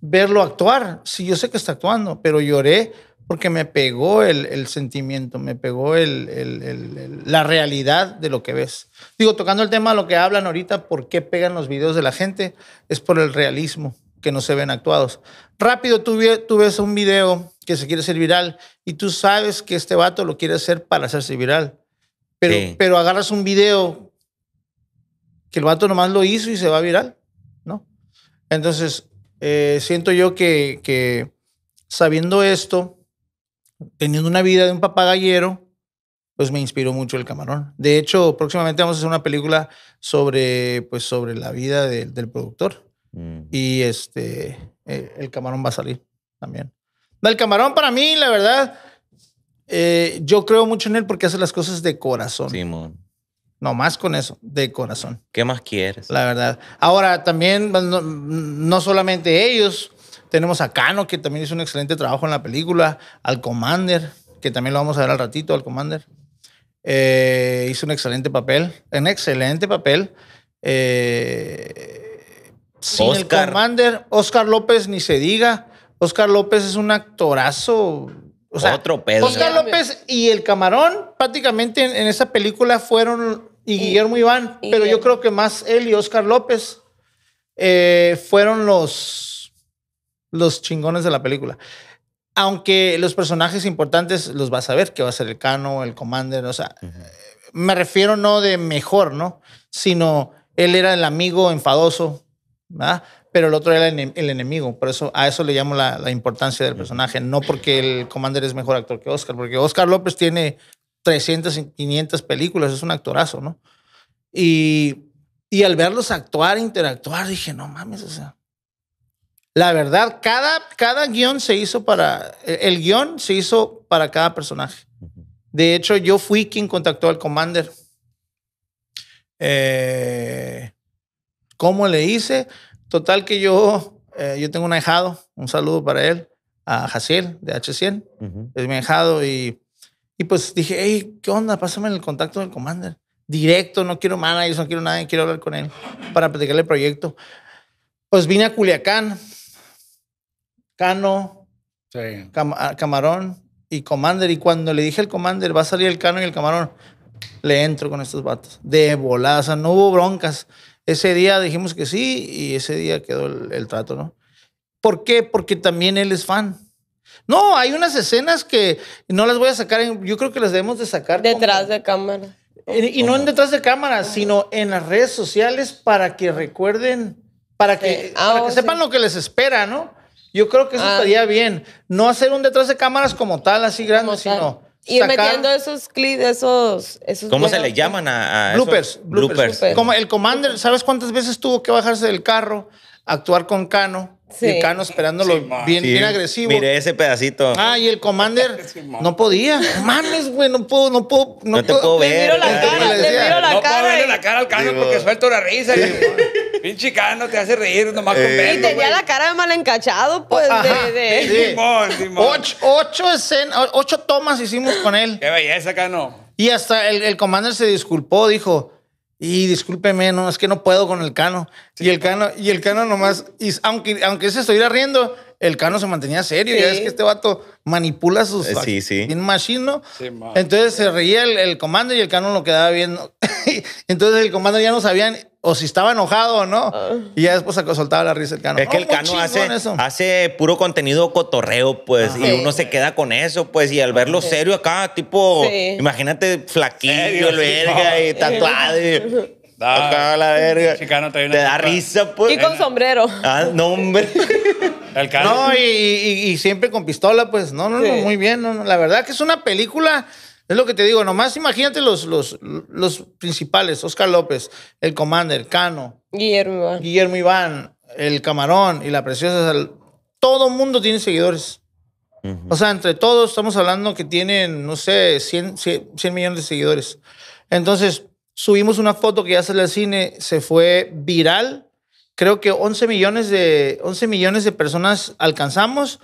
Verlo actuar, sí, yo sé que está actuando, pero lloré porque me pegó el, sentimiento, me pegó el, la realidad de lo que ves. Digo, tocando el tema, lo que hablan ahorita, ¿por qué pegan los videos de la gente? Es por el realismo que no se ven actuados. Rápido, tú, tú ves un video que se quiere hacer viral y tú sabes que este vato lo quiere hacer para hacerse viral pero, agarras un video que el vato nomás lo hizo y se va a viral, ¿no? Entonces, eh, siento yo que, sabiendo esto, teniendo una vida de un papagallero, pues me inspiró mucho el camarón. De hecho, próximamente vamos a hacer una película sobre, pues, sobre la vida del productor. Mm. Y este, eh, el camarón va a salir también. El camarón para mí, la verdad, eh, yo creo mucho en él porque hace las cosas de corazón. Simón. No más con eso, de corazón. ¿Qué más quieres? La verdad. Ahora, también, pues, no, solamente ellos, tenemos a Cano, que también hizo un excelente trabajo en la película, al Commander, que también lo vamos a ver al ratito, al Commander. Eh, hizo un excelente papel, un excelente papel. Eh, sin el Commander, Oscar López, ni se diga. Oscar López es un actorazo o sea, Oscar López y el camarón prácticamente en, esa película fueron, y, Guillermo Iván, pero yo creo que más él y Oscar López eh, fueron los, los chingones de la película. Aunque los personajes importantes los vas a ver, que va a ser el Cano, el Commander, o sea, me refiero no de mejor, ¿no? Sino él era el amigo enfadoso, ¿verdad? pero el otro era el, enemigo. Por eso a eso le llamo la, importancia del personaje, no porque el Commander es mejor actor que Oscar, porque Oscar López tiene 300, 500 películas, es un actorazo, ¿no? Y, y al verlos actuar, interactuar, dije, no mames, o sea. La verdad, cada, cada guión se hizo para. E-, el, guión se hizo para cada personaje. De hecho, yo fui quien contactó al Commander. Eh, ¿Cómo le hice? Total que yo, eh, yo tengo un ahijado, un saludo para él, a Jaciel de H100, es mi ahijado, y, y pues dije, hey, ¿qué onda? Pásame el contacto del Commander. Directo, no quiero managers, no quiero nada, quiero hablar con él para platicarle el proyecto. Pues vine a Culiacán, Cano, ah, Camarón y Commander. Y cuando le dije al Commander, va a salir el Cano y el Camarón, le entro con estos vatos. De volada, no hubo broncas. Ese día dijimos que sí y ese día quedó el, trato, ¿no? ¿Por qué? Porque también él es fan. No, hay unas escenas que no las voy a sacar, yo creo que las debemos de sacar. Detrás de cámara. Y, no en detrás de cámara, sino en las redes sociales para que recuerden, para que, ah, oh, sepan lo que les espera, ¿no? Yo creo que eso ah. estaría bien. No hacer un detrás de cámaras como tal, así grande, sino... Y metiendo esos clips, esos, esos... ¿Cómo se le llaman a, a bloopers, Como el Commander, ¿sabes cuántas veces tuvo que bajarse del carro, actuar con Cano? Sí. Cano esperándolo bien, bien, agresivo. Mire ese pedacito. Ah, y el Commander no podía. Mames, güey, no puedo, no puedo. No, no te puedo, ver. Le miro la cara, le, miro la cara. No puedo verle la cara al Cano porque suelto la risa. Pinche Cano te hace reír nomás con eh. Y tenía la cara de mal encachado, pues, de... de... Simón, Simón. Ocho, ocho, escenas, ocho tomas hicimos con él. Qué belleza, Cano. Y hasta el, el Commander se disculpó, dijo y discúlpeme, no, es que no puedo con el cano. Y el cano, y el cano nomás, y aunque, aunque se estuviera riendo, el cano se mantenía serio. Ya es que este vato manipula sus. Eh, sí, sí. machine, Entonces se reía el, el, comando y el cano lo quedaba viendo. Entonces el comando ya no sabían o si estaba enojado o no. Ah. Y ya después soltaba la risa el Cano. Es que el Cano hace, puro contenido cotorreo, pues, y ah, uno se queda con eso, pues, y al verlo serio acá, tipo, imagínate flaquillo, verga, y tatuado. Acá la verga. te da risa, pues. Y con sombrero. Ah, no, hombre. El Cano. No, y, siempre con pistola, pues. No, no, no, muy bien. la verdad que es una película es lo que te digo, nomás imagínate los, los, los principales, Oscar López, el Commander, Cano. Guillermo Iván. Guillermo el Camarón y la Preciosa. Todo mundo tiene seguidores. O sea, entre todos estamos hablando que tienen, no sé, 100, 100, millones de seguidores. Entonces, subimos una foto que ya sale al cine, se fue viral. Creo que 11 millones de, 11 millones de personas alcanzamos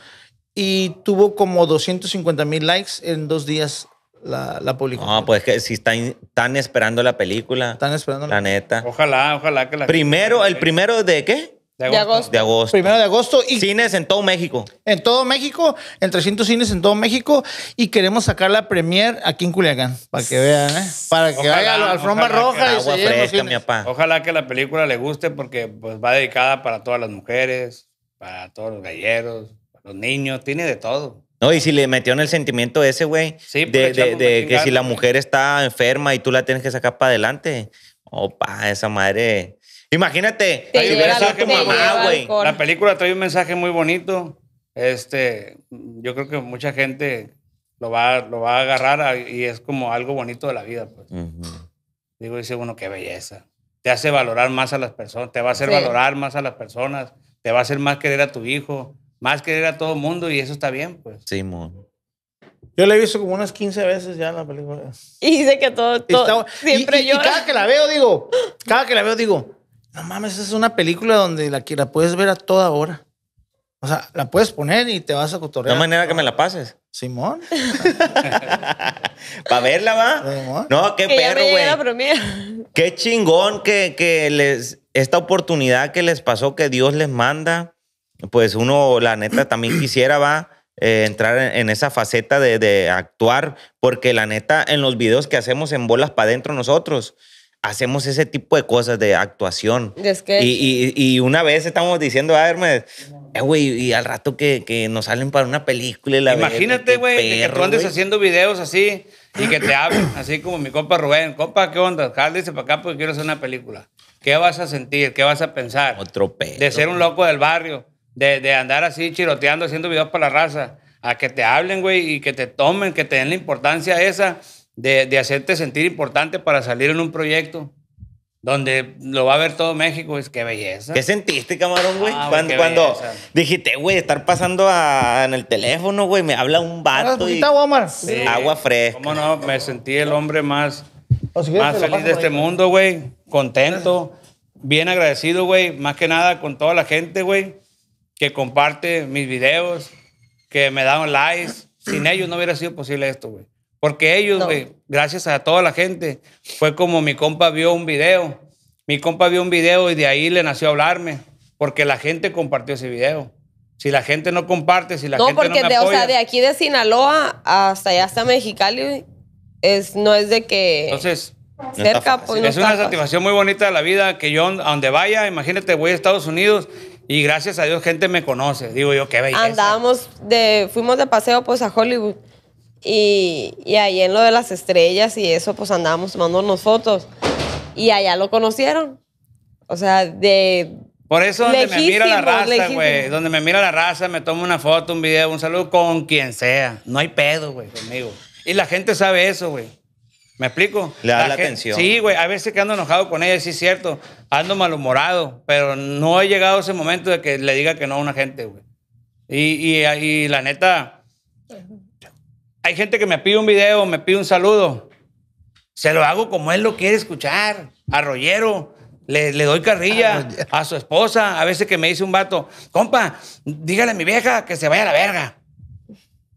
y tuvo como 250 mil likes en dos días la, la publicación. pues que si están, están esperando la película. Están esperando la, neta. Ojalá, ojalá que la. Primero, el primero de qué? De agosto. de Primero de agosto. Y cines en todo México. En todo México, en 300 cines en todo México. Y queremos sacar la premier aquí en Culiacán, para que vean, ¿eh? Para que ojalá, vaya la alfombra roja agua fresca, mi papá. Ojalá que la película le guste porque pues, va dedicada para todas las mujeres, para todos los galleros, para los niños, tiene de todo. No, y si le metieron el sentimiento ese, güey, de, de, que si la mujer está enferma y tú la tienes que sacar para adelante, opa, esa madre. Imagínate, si tu mamá, güey. La película trae un mensaje muy bonito. Este, yo creo que mucha gente lo va, lo va a agarrar y es como algo bonito de la vida. Pues. Digo, dice uno, qué belleza. Te hace valorar más a las personas, te va a hacer valorar más a las personas, te va a hacer más querer a tu hijo, más que a todo mundo y eso está bien, pues. Simón Yo la he visto como unas 15 veces ya la película. Y dice que todo, todo siempre yo y- cada que la veo, digo, cada que la veo, digo, no mames, es una película donde la, que la puedes ver a toda hora. O sea, la puedes poner y te vas a No cotorrear. manera que me la pases. Simón, Para verla, va. No, qué perro, güey. Qué chingón que, que les. Esta oportunidad que les pasó, que Dios les manda pues uno, la neta, también quisiera, va, eh, entrar en, esa faceta de, actuar, porque la neta, en los videos que hacemos en bolas para adentro nosotros, hacemos ese tipo de cosas de actuación. y, una vez estamos diciendo a Hermes, eh, güey, y al rato que, que, nos salen para una película. La Imagínate, güey, que tú andes haciendo videos así y que te hablen, así como mi compa Rubén, compa, ¿qué onda? dice para acá porque quiero hacer una película. ¿Qué vas a sentir? ¿Qué vas a pensar? Otro pedo. De ser un loco del barrio de, de andar así chiroteando, haciendo videos para la raza, a que te hablen, güey, y que te tomen, que te den la importancia esa de, de hacerte sentir importante para salir en un proyecto donde lo va a ver todo México, es que belleza. ¿Qué sentiste, camarón, güey? Ah, cuando, dijiste, güey, estar pasando en el teléfono, güey, me habla un vato. Y, agua, agua fresca. ¿Cómo no? Me sentí el hombre más, más feliz de este mundo, güey. Contento, bien agradecido, güey. Más que nada con toda la gente, güey que comparte mis videos, que me dan likes. Sin ellos no hubiera sido posible esto, güey. Porque ellos, güey, gracias a toda la gente, fue como mi compa vio un video. Mi compa vio un video y de ahí le nació hablarme, porque la gente compartió ese video. Si la gente no comparte, si la gente no me apoya, de aquí de Sinaloa hasta allá hasta Mexicali es no es de que Entonces, pues, es una pues. satisfacción muy bonita de la vida que yo a donde vaya, imagínate, voy a Estados Unidos y gracias a Dios gente me conoce. Digo yo, qué belleza. Andábamos de, fuimos de paseo pues a Hollywood. Y, y ahí en lo de las estrellas y eso, pues andábamos tomándonos fotos. Y allá lo conocieron. O sea, de. Por eso donde me mira la raza, güey. Donde me mira la raza, me tomo una foto, un video, un saludo con quien sea. No hay pedo, güey, conmigo. Y la gente sabe eso, güey. ¿Me explico? Le da la, atención. Sí, güey, a veces que ando enojado con ella, sí es cierto, ando malhumorado, pero no he llegado ese momento de que le diga que no a una gente, güey. Y, y, la neta, hay gente que me pide un video, me pide un saludo, se lo hago como él lo quiere escuchar, arrollero, le, le, doy carrilla a su esposa. A veces que me dice un vato, compa, dígale a mi vieja que se vaya a la verga.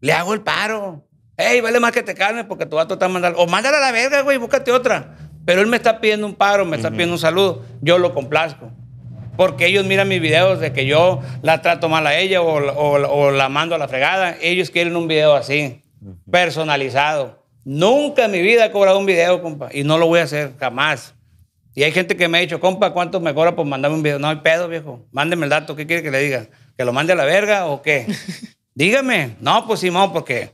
Le hago el paro. Ey, vale más que te calmes porque tu gato está mandando. O mándale a la verga, güey, búscate otra. Pero él me está pidiendo un paro, me está pidiendo un saludo. Yo lo complazco. Porque ellos miran mis videos de que yo la trato mal a ella o, la mando a la fregada. Ellos quieren un video así, personalizado. Nunca en mi vida he cobrado un video, compa. Y no lo voy a hacer jamás. Y hay gente que me ha dicho, compa, ¿cuánto me cobra por mandarme un video? No hay pedo, viejo. Mándeme el dato. ¿Qué quiere que le diga? ¿Que lo mande a la verga o qué? Dígame. No, pues Simón, porque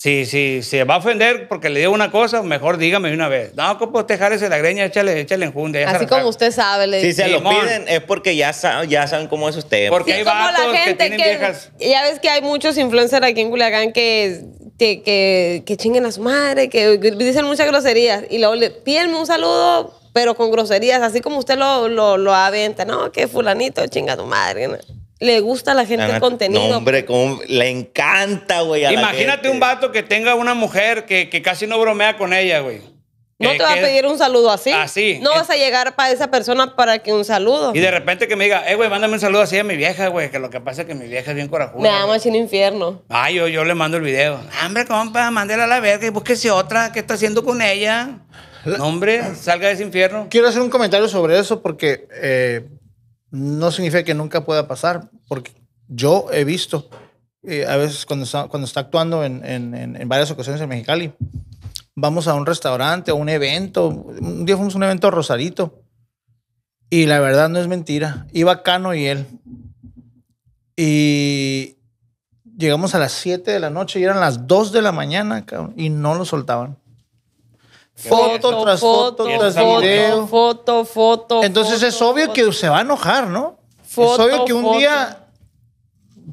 si, si se va a ofender porque le digo una cosa, mejor dígame una vez. No, como usted járese la greña? Échale, échale Así como usted sabe. Le si se lo piden es porque ya saben, ya saben cómo es usted. Porque hay que tienen viejas... Ya ves que hay muchos influencers aquí en Culiacán que, que, chinguen a su madre, que, dicen muchas groserías. Y luego le piden un saludo, pero con groserías, así como usted lo, lo, lo aventa. No, que fulanito, chinga tu madre le gusta a la gente el contenido. hombre, le encanta, güey. Imagínate un vato que tenga una mujer que, casi no bromea con ella, güey. No te va a pedir un saludo así. Así. No vas a llegar para esa persona para que un saludo. Y de repente que me diga, eh, güey, mándame un saludo así a mi vieja, güey, que lo que pasa es que mi vieja es bien corajuda. Me ama sin infierno. Ay, yo, yo le mando el video. Hombre, compa, mándela a la verga y búsquese otra. ¿Qué está haciendo con ella? hombre, salga de ese infierno. Quiero hacer un comentario sobre eso porque eh, no significa que nunca pueda pasar, porque yo he visto, eh, a veces cuando está, cuando está actuando en, varias ocasiones en Mexicali, vamos a un restaurante, a un evento, un día fuimos a un evento Rosarito, y la verdad no es mentira, iba Cano y él, y llegamos a las 7 de la noche y eran las 2 de la mañana, y no lo soltaban. Foto tras foto, tras video. Foto, foto. Entonces es obvio que se va a enojar, ¿no? es obvio que un día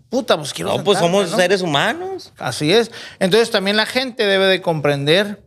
puta, pues quiero. No, pues somos seres humanos. Así es. Entonces también la gente debe de comprender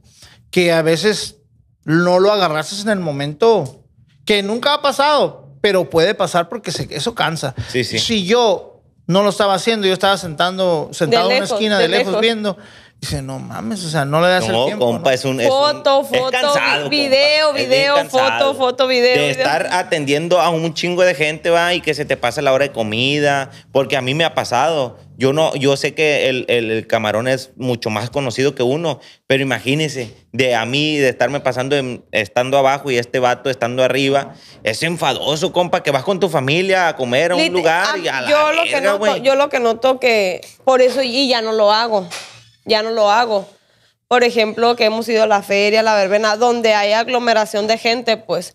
que a veces no lo agarras en el momento que nunca ha pasado, pero puede pasar porque eso cansa. Sí, sí. Si yo no lo estaba haciendo, yo estaba sentando, sentado en una esquina de, lejos viendo Dice, no mames, o sea, no le das no, el tiempo. Compa, es un, es foto, un, foto, video, video, foto, foto, video. De estar atendiendo a un chingo de gente, va, y que se te pase la hora de comida, porque a mí me ha pasado. Yo no, yo sé que el, camarón es mucho más conocido que uno, pero imagínese, de a mí, de estarme pasando estando abajo y este vato estando arriba, es enfadoso, compa, que vas con tu familia a comer a un lugar y ah, a yo lo que noto, Yo lo que noto que por eso y ya no lo hago ya no lo hago. Por ejemplo, que hemos ido a la feria, a la verbena, donde hay aglomeración de gente, pues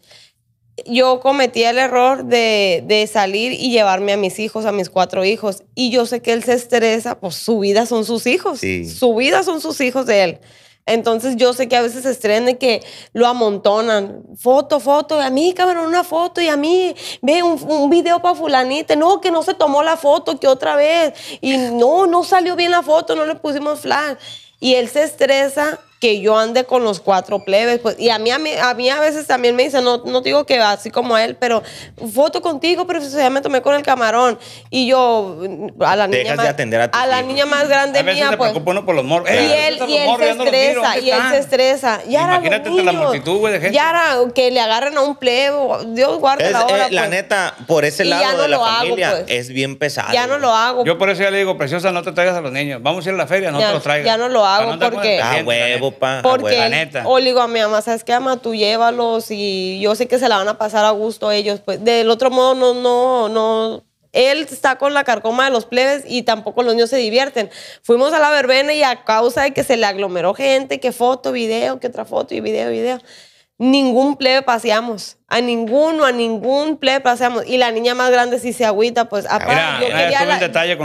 yo cometí el error de, de, salir y llevarme a mis hijos, a mis cuatro hijos. Y yo sé que él se estresa, pues su vida son sus hijos. Su vida son sus hijos de él. Entonces yo sé que a veces se estrena que lo amontonan. Foto, foto, a mí, cabrón, una foto, y a mí, ve un, video para fulanita. No, que no se tomó la foto, que otra vez. Y no, no salió bien la foto, no le pusimos flash. Y él se estresa que yo ande con los cuatro plebes. Pues, y a mí, a mí, a veces también me dicen, no, no digo que así como él, pero foto contigo, pero ya me tomé con el camarón. Y yo, a la niña. más, de a, a la niña más grande mía, se pues. Uno por los Y, él, y él, se estresa, y él se estresa. Y Imagínate la multitud, de gente. ahora que le agarren a un plebo. Dios guarde la hora. Eh, la pues. neta, por ese lado no de la familia hago, pues. es bien pesado. Ya no lo hago. Yo por eso ya le digo, preciosa, no te traigas a los niños. Vamos a ir a la feria, no te los traigas. Ya no lo hago porque. Ah, huevo, porque o le digo a mi mamá, ¿sabes qué, ama? Tú llévalos y yo sé que se la van a pasar a gusto ellos. Pues del otro modo, no, no, no. Él está con la carcoma de los plebes y tampoco los niños se divierten. Fuimos a la verbena y a causa de que se le aglomeró gente, que foto, video, que otra foto y video, video ningún plebe paseamos. A ninguno, a ningún plebe paseamos. Y la niña más grande si se agüita, pues ah, aparte. Yo, quería, la,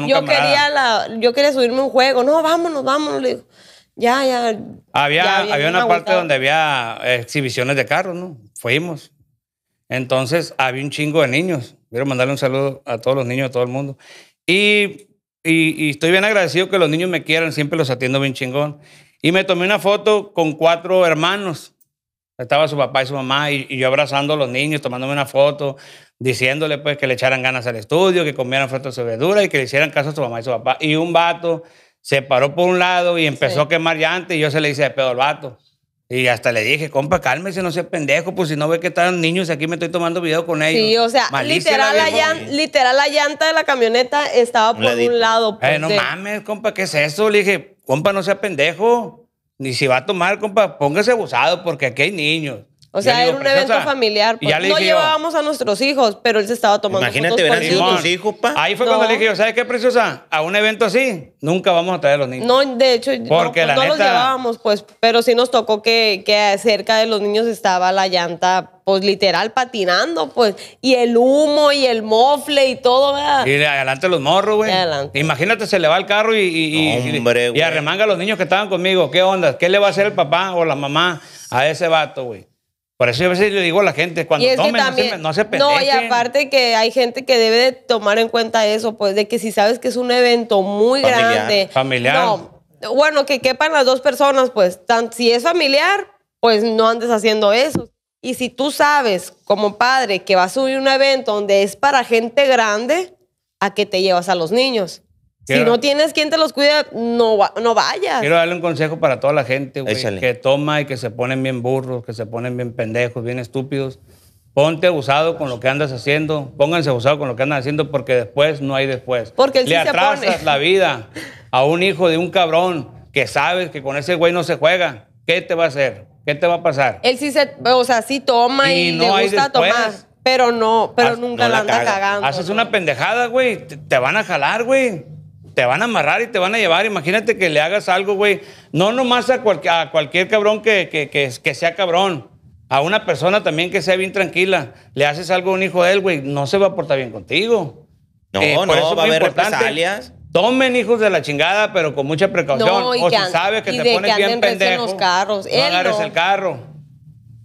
yo, quería yo quería subirme un juego. No, vámonos, vámonos. Le digo, ya, ya. Había, había, una parte donde había exhibiciones de carros, ¿no? Fuimos. Entonces había un chingo de niños. Quiero mandarle un saludo a todos los niños, a todo el mundo. Y, y, estoy bien agradecido que los niños me quieran, siempre los atiendo bien chingón. Y me tomé una foto con cuatro hermanos. Estaba su papá y su mamá y, yo abrazando a los niños, tomándome una foto, diciéndole pues que le echaran ganas al estudio, que comieran frutas y verduras y que le hicieran caso a su mamá y su papá. Y un vato se paró por un lado y empezó a quemar llantas y yo se le hice de pedo al vato. Y hasta le dije, compa, cálmese, no sea pendejo, pues si no ve que están niños aquí me estoy tomando video con ellos. Sí, o sea, literal la, literal la llanta de la camioneta estaba por un lado. Eh, pues, no mames, compa, ¿qué es eso? Le dije, compa, no sea pendejo. Ni si va a tomar, compa, póngase abusado porque aquí hay niños. O sea, era un pues, evento familiar. Pues, no llevábamos a nuestros hijos, pero él se estaba tomando Imagínate, fotos tus hijos, pa. Ahí fue cuando le dije yo, ¿sabes qué, preciosa? A un evento así, nunca vamos a traer a los niños. No, de hecho, no, pues, los llevábamos, pues, pero sí nos tocó que, que cerca de los niños estaba la llanta, pues literal, patinando, pues, y el humo y el mofle y todo, ¿verdad? Y adelante los morros, güey. Adelante. Imagínate, se le va el carro y, y, arremanga a los niños que estaban conmigo. ¿Qué onda? ¿Qué le va a hacer el papá o la mamá a ese vato, güey? Por eso yo a veces le digo a la gente, cuando tomen, no se, pende. No, y aparte que hay gente que debe tomar en cuenta eso, pues, de que si sabes que es un evento muy grande. Familiar. No, bueno, que quepan las dos personas, pues, tan, si es familiar, pues no andes haciendo eso. Y si tú sabes, como padre, que vas a subir un evento donde es para gente grande, ¿a qué te llevas a los niños? si no tienes quien te los cuida, no, no vayas. Quiero darle un consejo para toda la gente, que toma y que se ponen bien burros, que se ponen bien pendejos, bien estúpidos. Ponte abusado con lo que andas haciendo. Pónganse abusado con lo que andan haciendo porque después no hay después. Porque el Le sí la vida a un hijo de un cabrón que sabes que con ese güey no se juega. ¿Qué te va a hacer? ¿Qué te va a pasar? Él sí se, o sea, sí toma y, no le gusta tomar. Pero no, pero nunca la anda cagando. Haces una pendejada, güey. te van a jalar, güey te van a amarrar y te van a llevar. Imagínate que le hagas algo, güey. No nomás a, cualquier cabrón que, que, sea cabrón. A una persona también que sea bien tranquila. Le haces algo a un hijo de él, güey. No se va a portar bien contigo. No, eh, no, va a haber represalias. Tomen hijos de la chingada, pero con mucha precaución. o si sabe que te pones bien pendejo, los carros. no agarres el carro.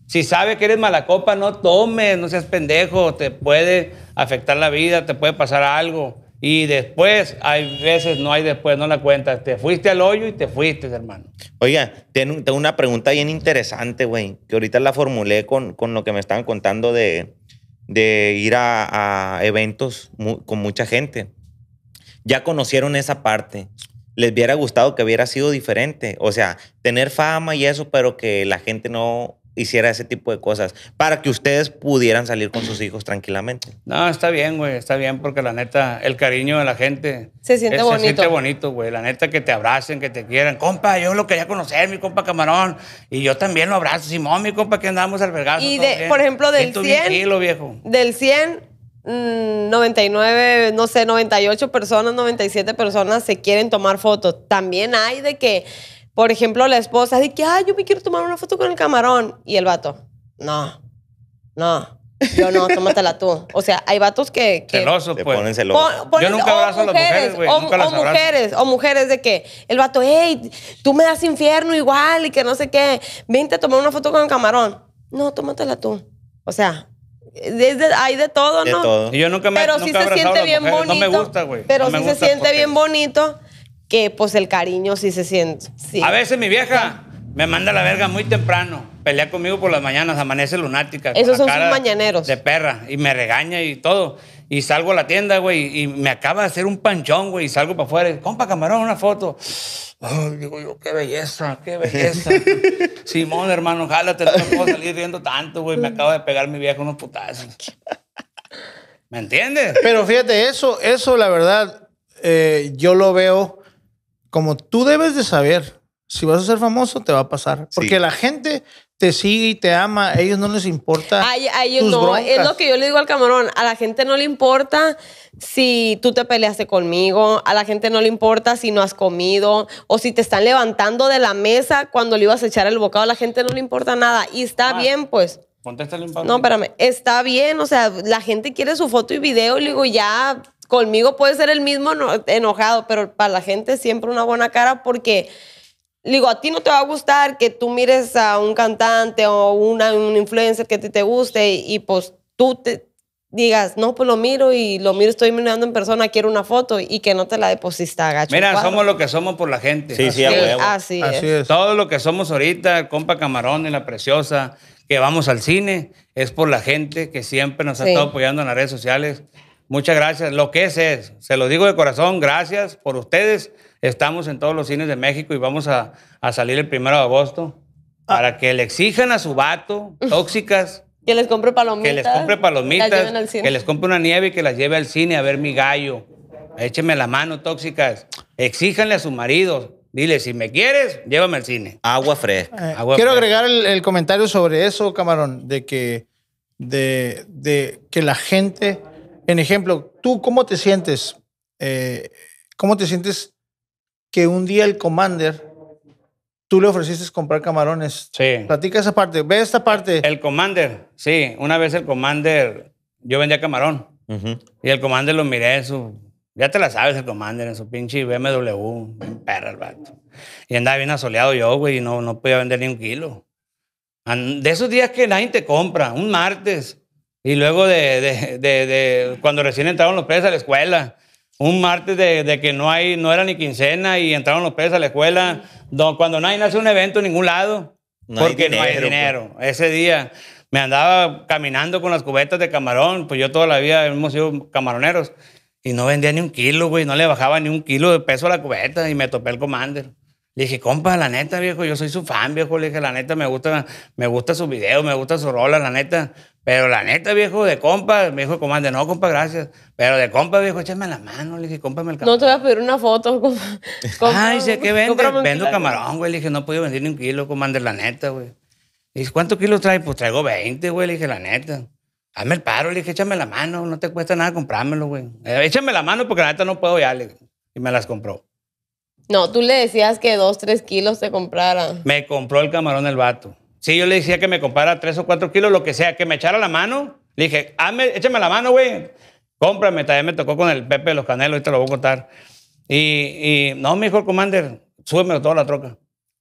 Si sabe que eres mala copa, no tomes, no seas pendejo. Te puede afectar la vida, te puede pasar algo. Y después, hay veces, no hay después, no la cuenta Te fuiste al hoyo y te fuiste, hermano. Oiga, tengo una pregunta bien interesante, güey, que ahorita la formulé con, lo que me estaban contando de, ir a, eventos con mucha gente. Ya conocieron esa parte. Les hubiera gustado que hubiera sido diferente. O sea, tener fama y eso, pero que la gente no hiciera ese tipo de cosas para que ustedes pudieran salir con sus hijos tranquilamente. No, está bien, güey, está bien porque la neta, el cariño de la gente se siente bonito. Se siente bonito, güey. La neta que te abracen, que te quieran. Compa, yo lo quería conocer, mi compa Camarón. Y yo también lo abrazo, Simón, mi compa, que andamos albergando? Y de, por ejemplo, del 100, kilo, viejo. del 100... 99, mm, no sé, 98 personas, 97 personas se quieren tomar fotos. También hay de que por ejemplo, la esposa dice que, ah, yo me quiero tomar una foto con el camarón. Y el vato, no, no, yo no, tómatela tú. O sea, hay vatos que. que celosos, pues. ponen celoso. yo nunca abrazo a las mujeres, güey. O, mujeres, o mujeres de que el vato, hey, tú me das infierno igual y que no sé qué. Vente a tomar una foto con el camarón. No, tómatela tú. O sea, hay de todo, ¿no? De todo. Y yo nunca me Pero nunca sí se siente bien bonito. No me gusta, güey. Pero si sí se siente bien bonito que pues el cariño sí se siente. A veces mi vieja me manda la verga muy temprano. Pelea conmigo por las mañanas, amanece lunática. Esos son sus mañaneros. De perra. Y me regaña y todo. Y salgo a la tienda, güey, y me acaba de hacer un panchón, güey, y salgo para afuera. Compa, camarón, una foto. Ay, digo qué belleza, qué belleza. Simón, hermano, jálate, no me puedo salir riendo tanto, güey. Me acaba de pegar mi vieja unos putazos. ¿Me entiendes? Pero fíjate, eso, eso la verdad, eh, yo lo veo como tú debes de saber, si vas a ser famoso, te va a pasar. Porque la gente te sigue y te ama, a ellos no les importa. no, es lo que yo le digo al camarón, a la gente no le importa si tú te peleaste conmigo, a la gente no le importa si no has comido o si te están levantando de la mesa cuando le ibas a echar el bocado, a la gente no le importa nada y está ah. bien pues. Contéstale un poco. No, espérame, está bien, o sea, la gente quiere su foto y video y le digo, ya conmigo puede ser el mismo enojado, pero para la gente siempre una buena cara porque digo, a ti no te va a gustar que tú mires a un cantante o una, un influencer que te guste y, pues tú te digas, no, pues lo miro y lo miro, estoy mirando en persona, quiero una foto y que no te la deposita gacho. Mira, somos lo que somos por la gente. Sí, sí, Así, es. Todo lo que somos ahorita, compa Camarón y la preciosa, que vamos al cine, es por la gente que siempre nos ha estado apoyando en las redes sociales. Muchas gracias. Lo que es es, se lo digo de corazón, gracias por ustedes. Estamos en todos los cines de México y vamos a, salir el primero de agosto ah. para que le exijan a su vato tóxicas. Que les compre palomitas. Que les compre palomitas. Que les compre una nieve y que las lleve al cine a ver mi gallo. Écheme la mano, tóxicas. Exíjanle a su marido. Dile, si me quieres, llévame al cine. Agua fresca. Eh, quiero agregar el, comentario sobre eso, camarón, de que, de, de que la gente en ejemplo, ¿tú cómo te sientes? Eh, ¿Cómo te sientes que un día el Commander tú le ofreciste comprar camarones? Sí. Platica esa parte, ve esta parte. El Commander, sí. Una vez el Commander, yo vendía camarón. Y el Commander lo miré, su, ya te la sabes el Commander, en su pinche BMW, perra el vato. Y andaba bien asoleado yo, güey, y no, no podía vender ni un kilo. De esos días que nadie te compra, un martes, y luego de, de, de, cuando recién entraron los peces a la escuela, un martes de, que no, hay, no era ni quincena y entraron los peces a la escuela, cuando nadie no hace un evento en ningún lado, porque no hay pues. dinero. Ese día me andaba caminando con las cubetas de camarón, pues yo toda la vida hemos sido camaroneros y no vendía ni un kilo, güey, no le bajaba ni un kilo de peso a la cubeta y me topé el commander. Le dije, compa, la neta, viejo, yo soy su fan, viejo. Le dije, la neta, me gusta, me gusta su video, me gusta su rola, la neta. Pero la neta, viejo, de compa, me dijo comande no, compa, gracias. Pero de compa, viejo, échame la mano, le dije, cómpame el camarón. No te voy a pedir una foto, compa. Ay, dice, ¿qué vende? Vendo camarón, güey. Le dije, no puedo vender ni un kilo, comande la neta, güey. Dice, ¿cuántos kilos trae? Pues traigo 20, güey. Le dije, la neta. Hazme el paro, le dije, échame la mano, no te cuesta nada comprármelo, güey. Eh, échame la mano porque la neta no puedo ya, le dije. Y me las compró. No, tú le decías que dos, tres kilos te compraran. Me compró el camarón el vato si yo le decía que me comprara tres o cuatro kilos, lo que sea, que me echara la mano. Le dije, Hazme, échame la mano, güey. Cómprame. También me tocó con el Pepe de los Canelos, ahorita lo voy a contar. Y, no, me dijo commander, súbeme toda la troca.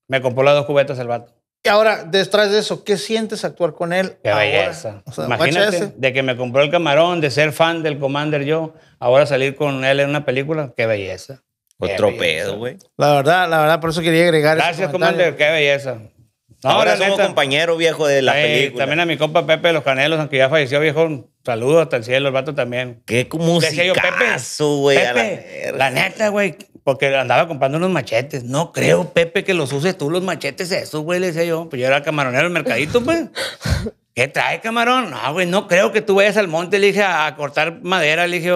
Me compró las dos cubetas el vato. Y ahora, detrás de eso, ¿qué sientes actuar con él? Qué belleza. Imagínate, de que me compró el camarón, de ser fan del Commander yo, ahora salir con él en una película, qué belleza. Otro güey. La verdad, la verdad, por eso quería agregar. Gracias, Commander, qué belleza. Ahora, Ahora somos viejo, de la película. También a mi compa Pepe de los Canelos, aunque ya falleció, viejo. Saludos hasta el cielo, el vato también. Qué musicazo, yo, Pepe, la, la neta, güey, porque andaba comprando unos machetes. No creo, Pepe, que los uses tú, los machetes esos, güey, le decía yo. Pues yo era camaronero del mercadito, pues. ¿Qué trae, camarón? No, güey, no creo que tú vayas al monte, le a cortar madera, le dije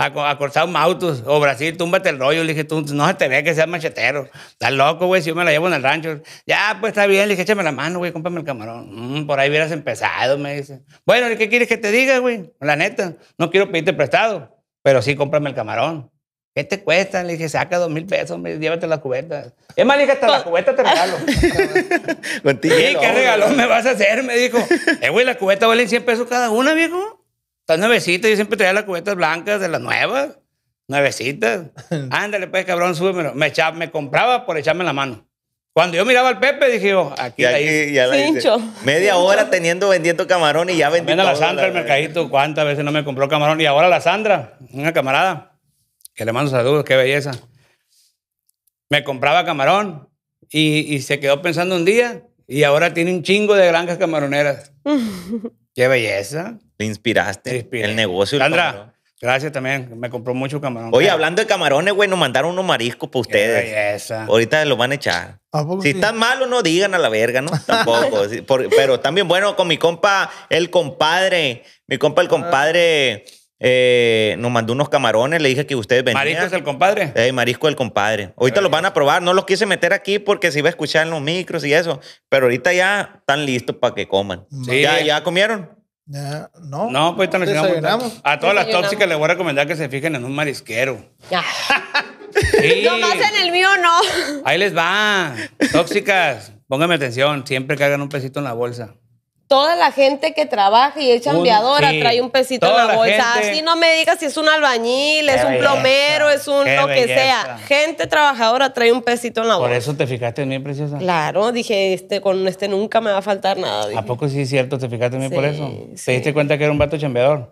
a cortar un autos o Brasil, túmbate el rollo. Le dije, tú no se te ve que seas machetero. Estás loco, güey, si yo me la llevo en el rancho. Ya, pues está bien. Le dije, échame la mano, güey, cómprame el camarón. Mm, por ahí hubieras empezado, me dice. Bueno, ¿qué quieres que te diga, güey? La neta, no quiero pedirte prestado, pero sí cómprame el camarón. ¿Qué te cuesta? Le dije, saca dos mil pesos, llévate la cubeta, Es más, le dije, hasta la cubeta te regalo. Contigo. ¿qué regalón me vas a hacer? Me dijo, eh, güey, la cubeta vale 100 pesos cada una, viejo. Están nuevecitas. yo siempre traía las cubetas blancas de las nuevas. Nuevecitas. Ándale, pues, cabrón, súbemelo. Me, me compraba por echarme la mano. Cuando yo miraba al Pepe, dije yo, aquí, ahí. Ya la Media hora teniendo, vendiendo camarón y ya vendí a la Sandra el mercadito. ¿Cuántas veces no me compró camarón? Y ahora la Sandra, una camarada, que le mando saludos, qué belleza. Me compraba camarón y, y se quedó pensando un día y ahora tiene un chingo de granjas camaroneras. qué belleza. Le inspiraste el negocio. Sandra, gracias también. Me compró mucho camarón. Oye, hablando de camarones, güey, nos mandaron unos mariscos para ustedes. Ahorita los van a echar. si están malos, no digan a la verga, ¿no? Tampoco. pero también bueno con mi compa, el compadre. Mi compa, el ah. compadre. Eh, nos mandó unos camarones, le dije que ustedes venían. Eh, ¿Marisco es el compadre? El marisco el compadre. Ahorita los van a probar, no los quise meter aquí porque se iba a escuchar en los micros y eso, pero ahorita ya están listos para que coman. ¿Ya, ¿Ya comieron? no. No, pues A todas las tóxicas les voy a recomendar que se fijen en un marisquero. No más en el mío, no. Ahí les va. Tóxicas, pónganme atención. Siempre cargan un pesito en la bolsa. Toda la gente que trabaja y es chambeadora trae un pesito en la, bolsa. Así no me digas si es un albañil, es un plomero, es un lo que sea. Gente trabajadora trae un pesito en la bolsa. Por eso te fijaste en mí, preciosa. Claro, dije, este, con este nunca me va a faltar nada. ¿A poco sí es cierto? ¿Te fijaste en mí por eso? ¿Te diste cuenta que era un vato chambeador?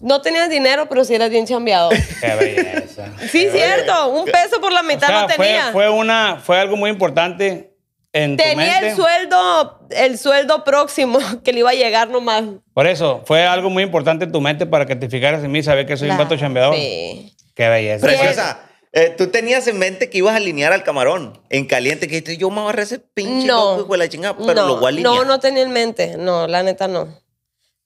No tenías dinero, pero sí eras bien chambeador. Qué belleza. sí, es cierto. Un peso por la mitad no tenía. fue, una, fue algo muy importante Tenía el sueldo, el sueldo próximo que le iba a llegar nomás. Por eso, fue algo muy importante en tu mente para que te fijaras en mí, saber que soy un vato chambeador. Sí. Qué belleza. Preciosa. Eh, tú tenías en mente que ibas a alinear al camarón en caliente, que yo me agarré ese pinche no, pero lo voy a No, no tenía en mente, no, la neta no.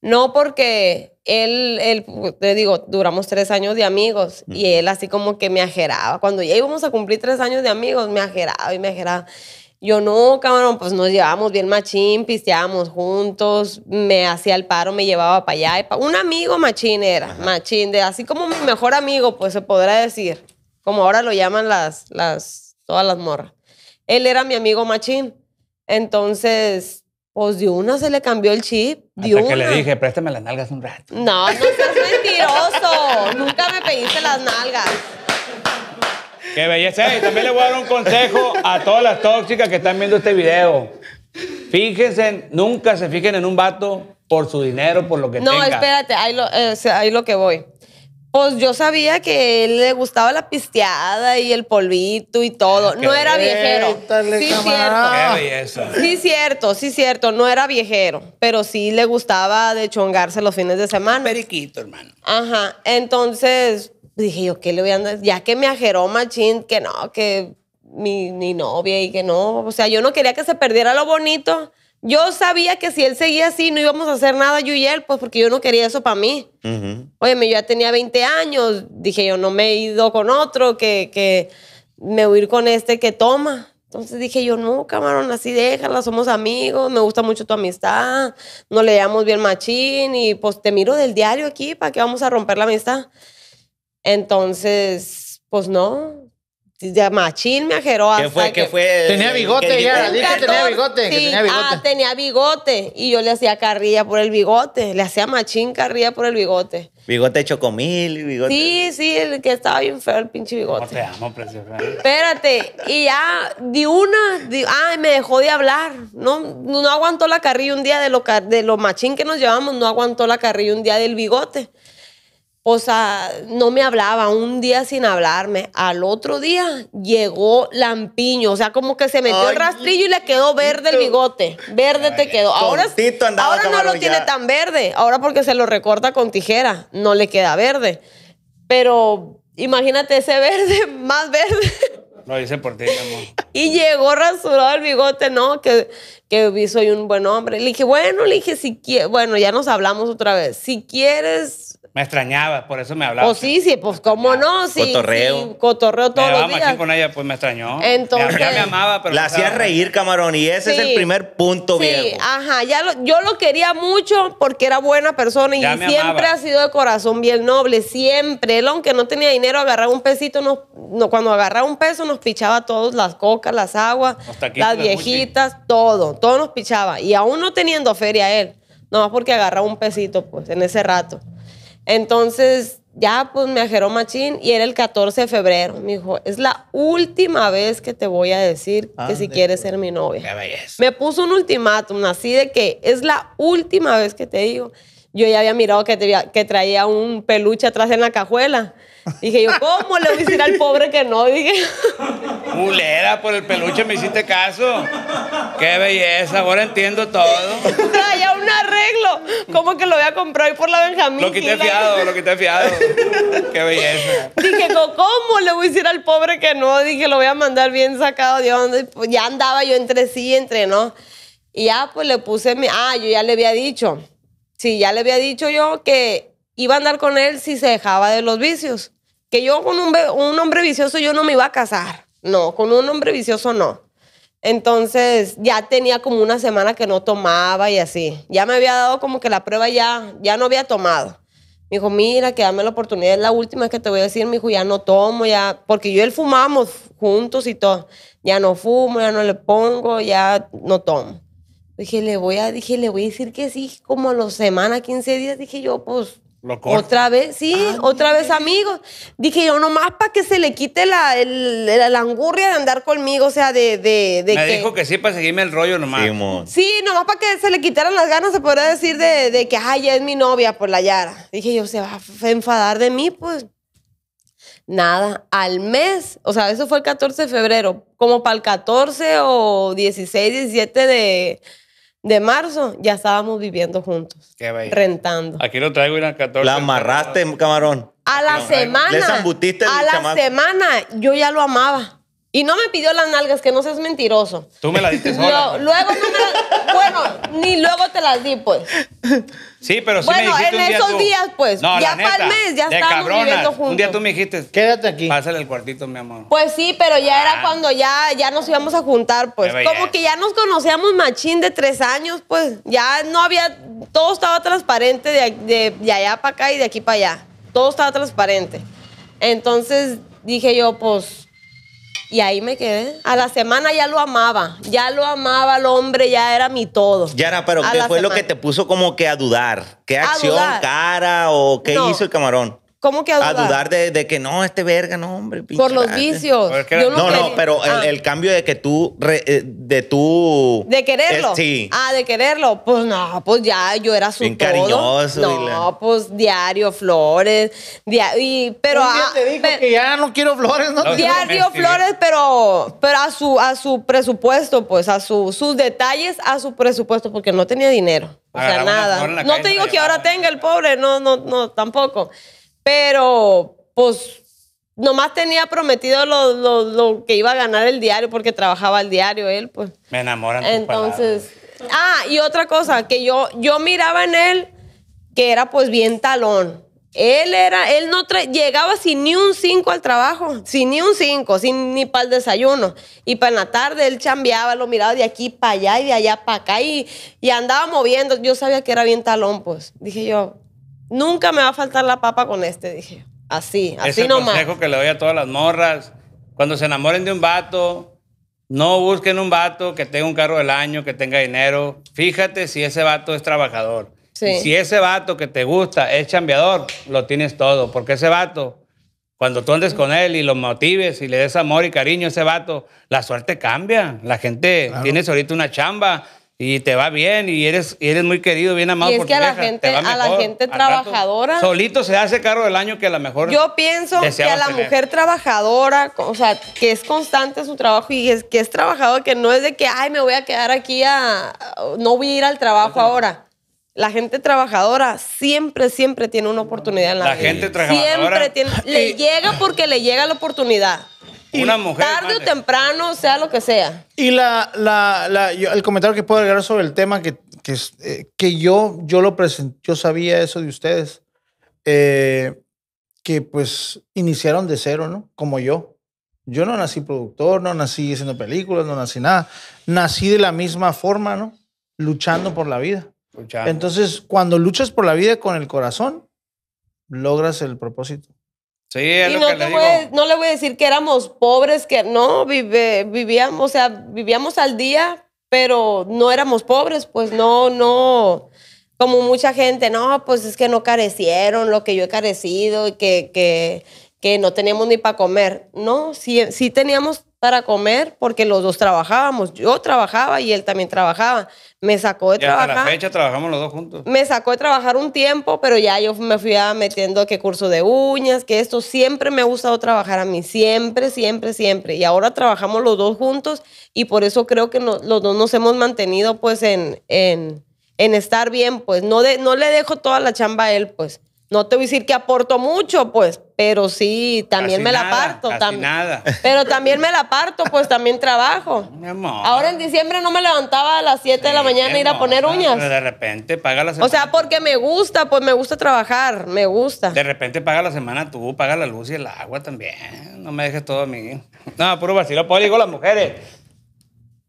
No porque él, él, te digo, duramos tres años de amigos y él así como que me ajeraba. Cuando ya íbamos a cumplir tres años de amigos, me ajeraba y me ajeraba. Yo no, cabrón, pues nos llevábamos bien machín, pisteábamos juntos, me hacía el paro, me llevaba para allá. Y un amigo machín era, machín, de, así como mi mejor amigo, pues se podrá decir, como ahora lo llaman las, las, todas las morras. Él era mi amigo machín. Entonces, pues de una se le cambió el chip. Hasta que le dije, préstame las nalgas un rato. No, no seas mentiroso. Nunca me pediste las nalgas. Qué belleza. Y también le voy a dar un consejo a todas las tóxicas que están viendo este video. Fíjense, nunca se fijen en un vato por su dinero, por lo que no, tenga. No, espérate, ahí lo, eh, lo que voy. Pues yo sabía que él le gustaba la pisteada y el polvito y todo. Ah, no era viejero. Sí, cierto. Qué sí, cierto, sí, cierto. No era viejero, pero sí le gustaba de chongarse los fines de semana. Periquito, hermano. Ajá. Entonces, dije yo, ¿qué le voy a andar? Ya que me ajeró machín, que no, que mi, novia y que no. O sea, yo no quería que se perdiera lo bonito. Yo sabía que si él seguía así, no íbamos a hacer nada yo y él, pues porque yo no quería eso para mí. Uh Oye, yo ya tenía 20 años, dije yo, no me he ido con otro, que, que me voy a ir con este que toma. Entonces dije yo, no, camarón, así déjala, somos amigos, me gusta mucho tu amistad, nos damos bien machín y pues te miro del diario aquí para qué vamos a romper la amistad. Entonces, pues no, ya machín me ajeró hasta ¿Qué fue? Que, fue? Tenía bigote ya, dije que tenía bigote, tenía bigote. Ah, tenía bigote. Y yo le hacía carrilla por el bigote. Le hacía machín carrilla por el bigote. Bigote de chocomil, bigote. Sí, sí, el que estaba bien feo, el pinche bigote. No te amo, preciosa. Espérate, y ya di una, me dejó de hablar. No, no aguantó la carrilla un día de lo, de lo machín que nos llevamos, no aguantó la carrilla un día del bigote. O sea, no me hablaba un día sin hablarme. Al otro día llegó lampiño. O sea, como que se metió el rastrillo y le quedó verde el bigote. Verde te quedó. Ahora, ahora no lo tiene tan verde. Ahora porque se lo recorta con tijera. No le queda verde. Pero imagínate ese verde, más verde. No hice por ti, amor. Y llegó rasurado el bigote, ¿no? Que, que soy un buen hombre. Le dije, bueno, le dije, si quieres, bueno, ya nos hablamos otra vez. Si quieres me extrañaba, por eso me hablaba. Pues sí, sí, pues como no, sí. Cotorreo. cotorreo todos los días. Aquí con ella, pues me extrañó. Entonces. Ya, me amaba, La hacía reír, camarón, y ese es el primer punto sí, viejo. ajá. Ya yo lo quería mucho porque era buena persona y siempre ha sido de corazón bien noble, siempre. Él, aunque no tenía dinero, agarraba un pesito, no, cuando agarraba un peso, nos pichaba todos las cocas, las aguas, las viejitas, todo. Todo nos pichaba. Y aún no teniendo feria él, nomás porque agarraba un pesito, pues, en ese rato. Entonces, ya pues me ajeró machín y era el 14 de febrero. Me dijo, es la última vez que te voy a decir que si quieres pues, ser mi novia. Me puso un ultimátum así de que es la última vez que te digo. Yo ya había mirado que, que traía un peluche atrás en la cajuela. Dije yo, ¿cómo le voy a decir al pobre que no? Dije. Pulera, por el peluche me hiciste caso. Qué belleza, ahora entiendo todo. Traía un arreglo. ¿Cómo que lo voy a comprar por la Benjamín? Lo quité fiado, lo quité fiado. Qué belleza. Dije, ¿cómo le voy a decir al pobre que no? Dije, lo voy a mandar bien sacado de onda. Pues, ya andaba yo entre sí, entre no. Y ya pues le puse mi. Ah, yo ya le había dicho. Sí, ya le había dicho yo que iba a andar con él si se dejaba de los vicios que yo con un, un hombre vicioso yo no me iba a casar. No, con un hombre vicioso no. Entonces ya tenía como una semana que no tomaba y así. Ya me había dado como que la prueba ya, ya no había tomado. Me dijo, mira, que dame la oportunidad, es la última que te voy a decir. Me dijo, ya no tomo, ya, porque yo y él fumamos juntos y todo. Ya no fumo, ya no le pongo, ya no tomo. Dije, le voy a, dije, le voy a decir que sí, como a los semanas, 15 días. Dije yo, pues otra vez, sí, ah, otra vez amigos. Dije yo, nomás para que se le quite la, el, angurria de andar conmigo, o sea, de, Me que... dijo que sí para seguirme el rollo nomás. Sí, nomás para que se le quitaran las ganas, se podría decir de, de que, ay, ya es mi novia por pues, la Yara. Dije yo, se va a enfadar de mí, pues. Nada, al mes, o sea, eso fue el 14 de febrero, como para el 14 o 16, 17 de de marzo ya estábamos viviendo juntos. Rentando. Aquí lo traigo una 14. La amarraste, camarón. A la semana. Le zambutiste a la semana yo ya lo amaba. Y no me pidió las nalgas, que no seas mentiroso. Tú me las diste sola. luego no me las, Bueno, ni luego te las di, pues. Sí, pero sí bueno, me dijiste en un día esos días, pues. ya para el mes, ya estábamos viviendo juntos. Un día tú me dijiste. Quédate aquí. Pásale el cuartito, mi amor. Pues sí, pero ya era ah. cuando ya, ya nos íbamos a juntar, pues. Como que ya nos conocíamos machín de tres años, pues. Ya no había... Todo estaba transparente de, de, de allá para acá y de aquí para allá. Todo estaba transparente. Entonces dije yo, pues y ahí me quedé. A la semana ya lo amaba. Ya lo amaba el hombre, ya era mi todo. Yara, pero ¿qué fue lo que te puso como que a dudar? ¿Qué acción, cara o qué hizo el camarón? ¿Cómo que a dudar? de, que no, este verga, no, hombre. Por los vicios. no, no, pero ah. el, cambio de que tú, eh, de tú... De quererlo. sí. Ah, de quererlo. Pues no, pues ya, yo era su Bien todo. cariñoso. No, pues diario, flores. Diario, y, pero... Ah, te dijo que ya no quiero flores, ¿no? diario, flores, pero, pero a, su, a su presupuesto, pues, a su, sus detalles, a su presupuesto, porque no tenía dinero. O sea, nada. No te digo que ahora tenga el pobre, no, no, no, tampoco. Pero, pues, nomás tenía prometido lo, que iba a ganar el diario porque trabajaba el diario él, pues. Me enamoran. Entonces, ah, y otra cosa que yo yo miraba en él que era pues bien talón. Él era, él no llegaba sin ni un cinco al trabajo, sin ni un cinco, sin ni para el desayuno. Y para la tarde él chambeaba, lo miraba de aquí para allá y de allá para acá y, y andaba moviendo. Yo sabía que era bien talón, pues. Dije yo, Nunca me va a faltar la papa con este, dije. Así, así nomás. Es consejo que le doy a todas las morras. Cuando se enamoren de un vato, no busquen un vato que tenga un carro del año, que tenga dinero. Fíjate si ese vato es trabajador. si ese vato que te gusta es chambeador, lo tienes todo. Porque ese vato, cuando tú andes con él y lo motives y le des amor y cariño a ese vato, la suerte cambia. La gente, tienes ahorita una chamba y te va bien y eres, y eres muy querido, bien amado. Y por que a la gente, a la gente trabajadora. solito se hace cargo del año que a lo mejor. Yo pienso que a la mujer trabajadora, o sea, que es constante su trabajo y es, que es trabajadora, que no es de que, ay, me voy a quedar aquí a. No voy a ir al trabajo ahora. La gente trabajadora siempre, siempre tiene una oportunidad en la, la gente trabajadora. Siempre tiene. Le llega porque le llega la oportunidad una mujer. Tarde o temprano, sea lo que sea. Y la, la, la el comentario que puedo agregar sobre el tema que, que, eh, que yo, yo lo presenté, yo sabía eso de ustedes, eh, que pues iniciaron de cero, ¿no? Como yo. Yo no nací productor, no nací haciendo películas, no nací nada. Nací de la misma forma, ¿no? Luchando por la vida. Entonces, cuando luchas por la vida con el corazón, logras el propósito y no, le Voy, a decir que éramos pobres, que no, vive, vivíamos, sea, vivíamos al día, pero no éramos pobres, pues no, no. Como mucha gente, no, pues es que no carecieron lo que yo he carecido y que, que, que no teníamos ni para comer. No, sí, sí teníamos para comer porque los dos trabajábamos. Yo trabajaba y él también trabajaba. Me sacó de trabajar. la fecha trabajamos los dos juntos. Me sacó de trabajar un tiempo, pero ya yo me fui a metiendo que curso de uñas, que esto siempre me ha gustado trabajar a mí, siempre, siempre, siempre. Y ahora trabajamos los dos juntos y por eso creo que los dos nos hemos mantenido pues en, en, estar bien, pues no, de, no le dejo toda la chamba a él, pues. No te voy a decir que aporto mucho, pues, pero sí, también me la parto. también nada. Pero también me la parto, pues también trabajo. amor. Ahora en diciembre no me levantaba a las 7 de la mañana a ir a poner uñas. de repente paga la semana. O sea, porque me gusta, pues me gusta trabajar, me gusta. De repente paga la semana tú, paga la luz y el agua también. No me dejes todo a mí. No, puro vacilo, pues digo las mujeres.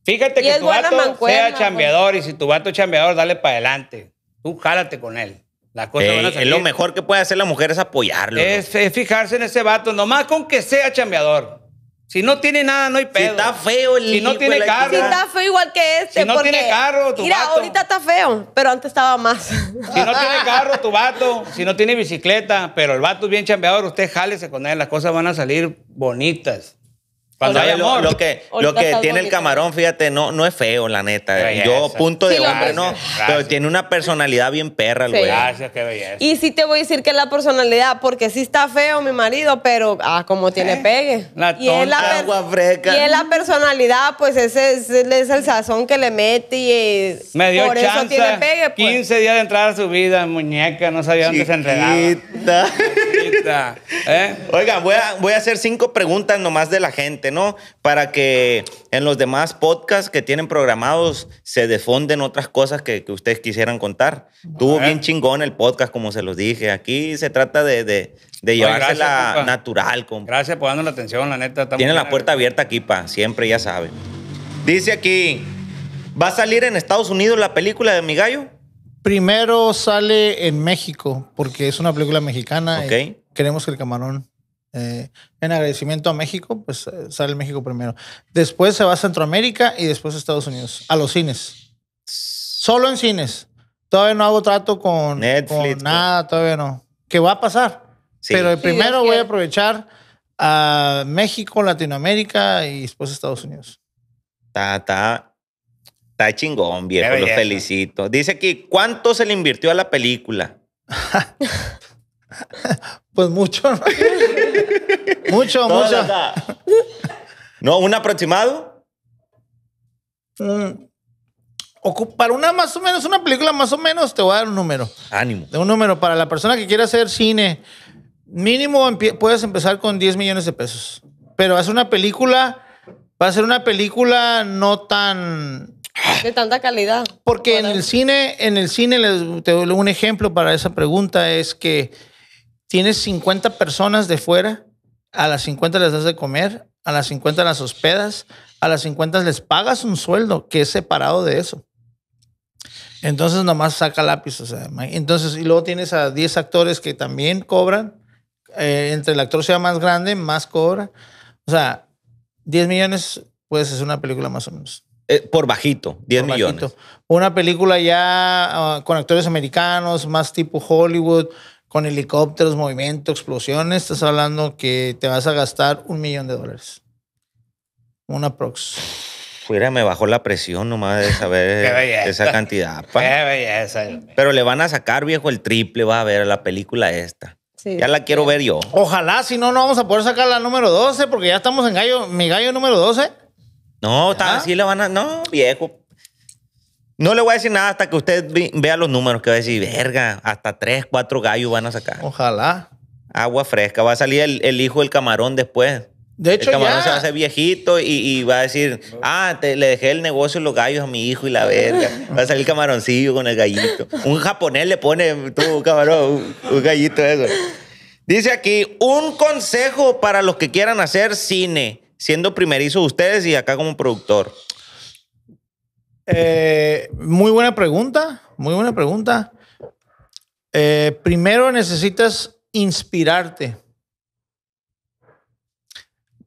Fíjate que tu vato sea pues. chambeador y si tu vato es chambeador, dale para adelante. Tú jálate con él. Eh, es lo mejor que puede hacer la mujer es apoyarlo. Es, fijarse en ese vato, nomás con que sea chambeador. Si no tiene nada, no hay pedo. Si está feo el Si no tiene carro. Si está feo igual que este. Si no tiene carro, tu mira, ahorita está feo, pero antes estaba más. Si no tiene carro, tu vato. Si no tiene bicicleta, pero el vato es bien chambeador, usted jálese con él. Las cosas van a salir bonitas. Lo, que, lo que tiene el camarón, fíjate, no, no es feo, la neta. Yo, punto de hombre, no. Pero tiene una personalidad bien perra, el güey. Gracias, qué belleza. Y sí te voy a decir que es la personalidad, porque sí está feo mi marido, pero ah, como tiene ¿Eh? pegue. La y es la Y es la personalidad, pues ese es, el sazón que le mete y por eso tiene pegue. 15 pues. días de entrar a su vida, muñeca, no sabía dónde se enredaba. ¿eh? Oiga, voy a, hacer cinco preguntas nomás de la gente, para que en los demás podcasts que tienen programados se defonden otras cosas que, ustedes quisieran contar. Tuvo bien chingón el podcast, como se los dije. Aquí se trata de, de, de llevársela natural. Gracias por darnos la atención, la neta. Tienen la puerta abierta aquí, pa. Siempre, ya saben. Dice aquí, ¿va a salir en Estados Unidos la película de Mi Gallo? Primero sale en México, porque es una película mexicana. Ok. queremos que el camarón eh, en agradecimiento a México, pues eh, sale México primero. Después se va a Centroamérica y después a Estados Unidos, a los cines. Solo en cines. Todavía no hago trato con, Netflix, nada, todavía no. ¿Qué va a pasar. Pero primero voy a aprovechar a México, Latinoamérica y después a Estados Unidos. Está, está, está chingón, viejo. Lo felicito. Dice aquí, ¿cuánto se le invirtió a la película? Pues mucho. mucho, mucho. No, un aproximado. Mm. Para una más o menos, una película más o menos, te voy a dar un número. Ánimo. De un número para la persona que quiera hacer cine. Mínimo puedes empezar con 10 millones de pesos. Pero hacer una película, va a ser una película no tan. De tanta calidad. Porque en el cine, en el cine, te doy un ejemplo para esa pregunta, es que Tienes 50 personas de fuera, a las 50 les das de comer, a las 50 las hospedas, a las 50 les pagas un sueldo que es separado de eso. Entonces nomás saca lápiz. O sea, entonces, y luego tienes a 10 actores que también cobran. Eh, entre el actor sea más grande, más cobra. O sea, 10 millones, puedes es una película más o menos. Eh, por bajito, 10 por millones. Bajito. Una película ya ah, con actores americanos, más tipo Hollywood, con helicópteros, movimiento, explosiones, estás hablando que te vas a gastar un millón de dólares. Una prox. Fuera, me bajó la presión nomás de saber esa cantidad. Qué belleza. Pero le van a sacar, viejo, el triple, va a ver la película esta. Ya la quiero ver yo. Ojalá, si no, no vamos a poder sacar la número 12, porque ya estamos en gallo, mi gallo número 12. No, está. sí le van a. No, viejo. No le voy a decir nada hasta que usted vea los números, que va a decir, verga, hasta tres, cuatro gallos van a sacar. Ojalá. Agua fresca. Va a salir el, hijo del camarón después. De hecho, el camarón se va a hacer viejito y, va a decir, ah, le dejé el negocio y los gallos a mi hijo y la verga. Va a salir el camaroncillo con el gallito. Un japonés le pone, tú, camarón, un, gallito eso. Dice aquí, un consejo para los que quieran hacer cine, siendo primerizos ustedes y acá como productor. Eh, muy buena pregunta, muy buena pregunta. Eh, primero necesitas inspirarte.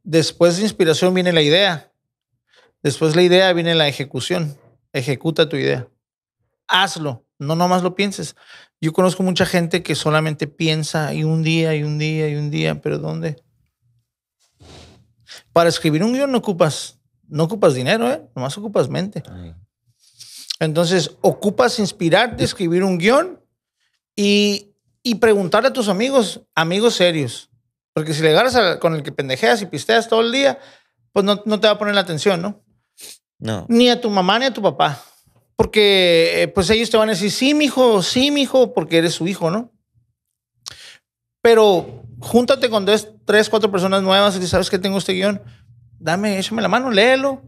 Después de inspiración viene la idea. Después de la idea viene la ejecución. Ejecuta tu idea. Hazlo. No nomás lo pienses. Yo conozco mucha gente que solamente piensa y un día y un día y un día, pero ¿dónde? Para escribir un guión no ocupas, no ocupas dinero, ¿eh? nomás ocupas mente. Entonces, ocupas inspirarte, escribir un guión y, y preguntarle a tus amigos, amigos serios. Porque si le agarras con el que pendejeas y pisteas todo el día, pues no, te va a poner la atención, ¿no? No. Ni a tu mamá ni a tu papá. Porque eh, pues ellos te van a decir, sí, hijo, sí, hijo, porque eres su hijo, ¿no? Pero júntate con tres, cuatro personas nuevas y sabes que tengo este guión. Dame, échame la mano, léelo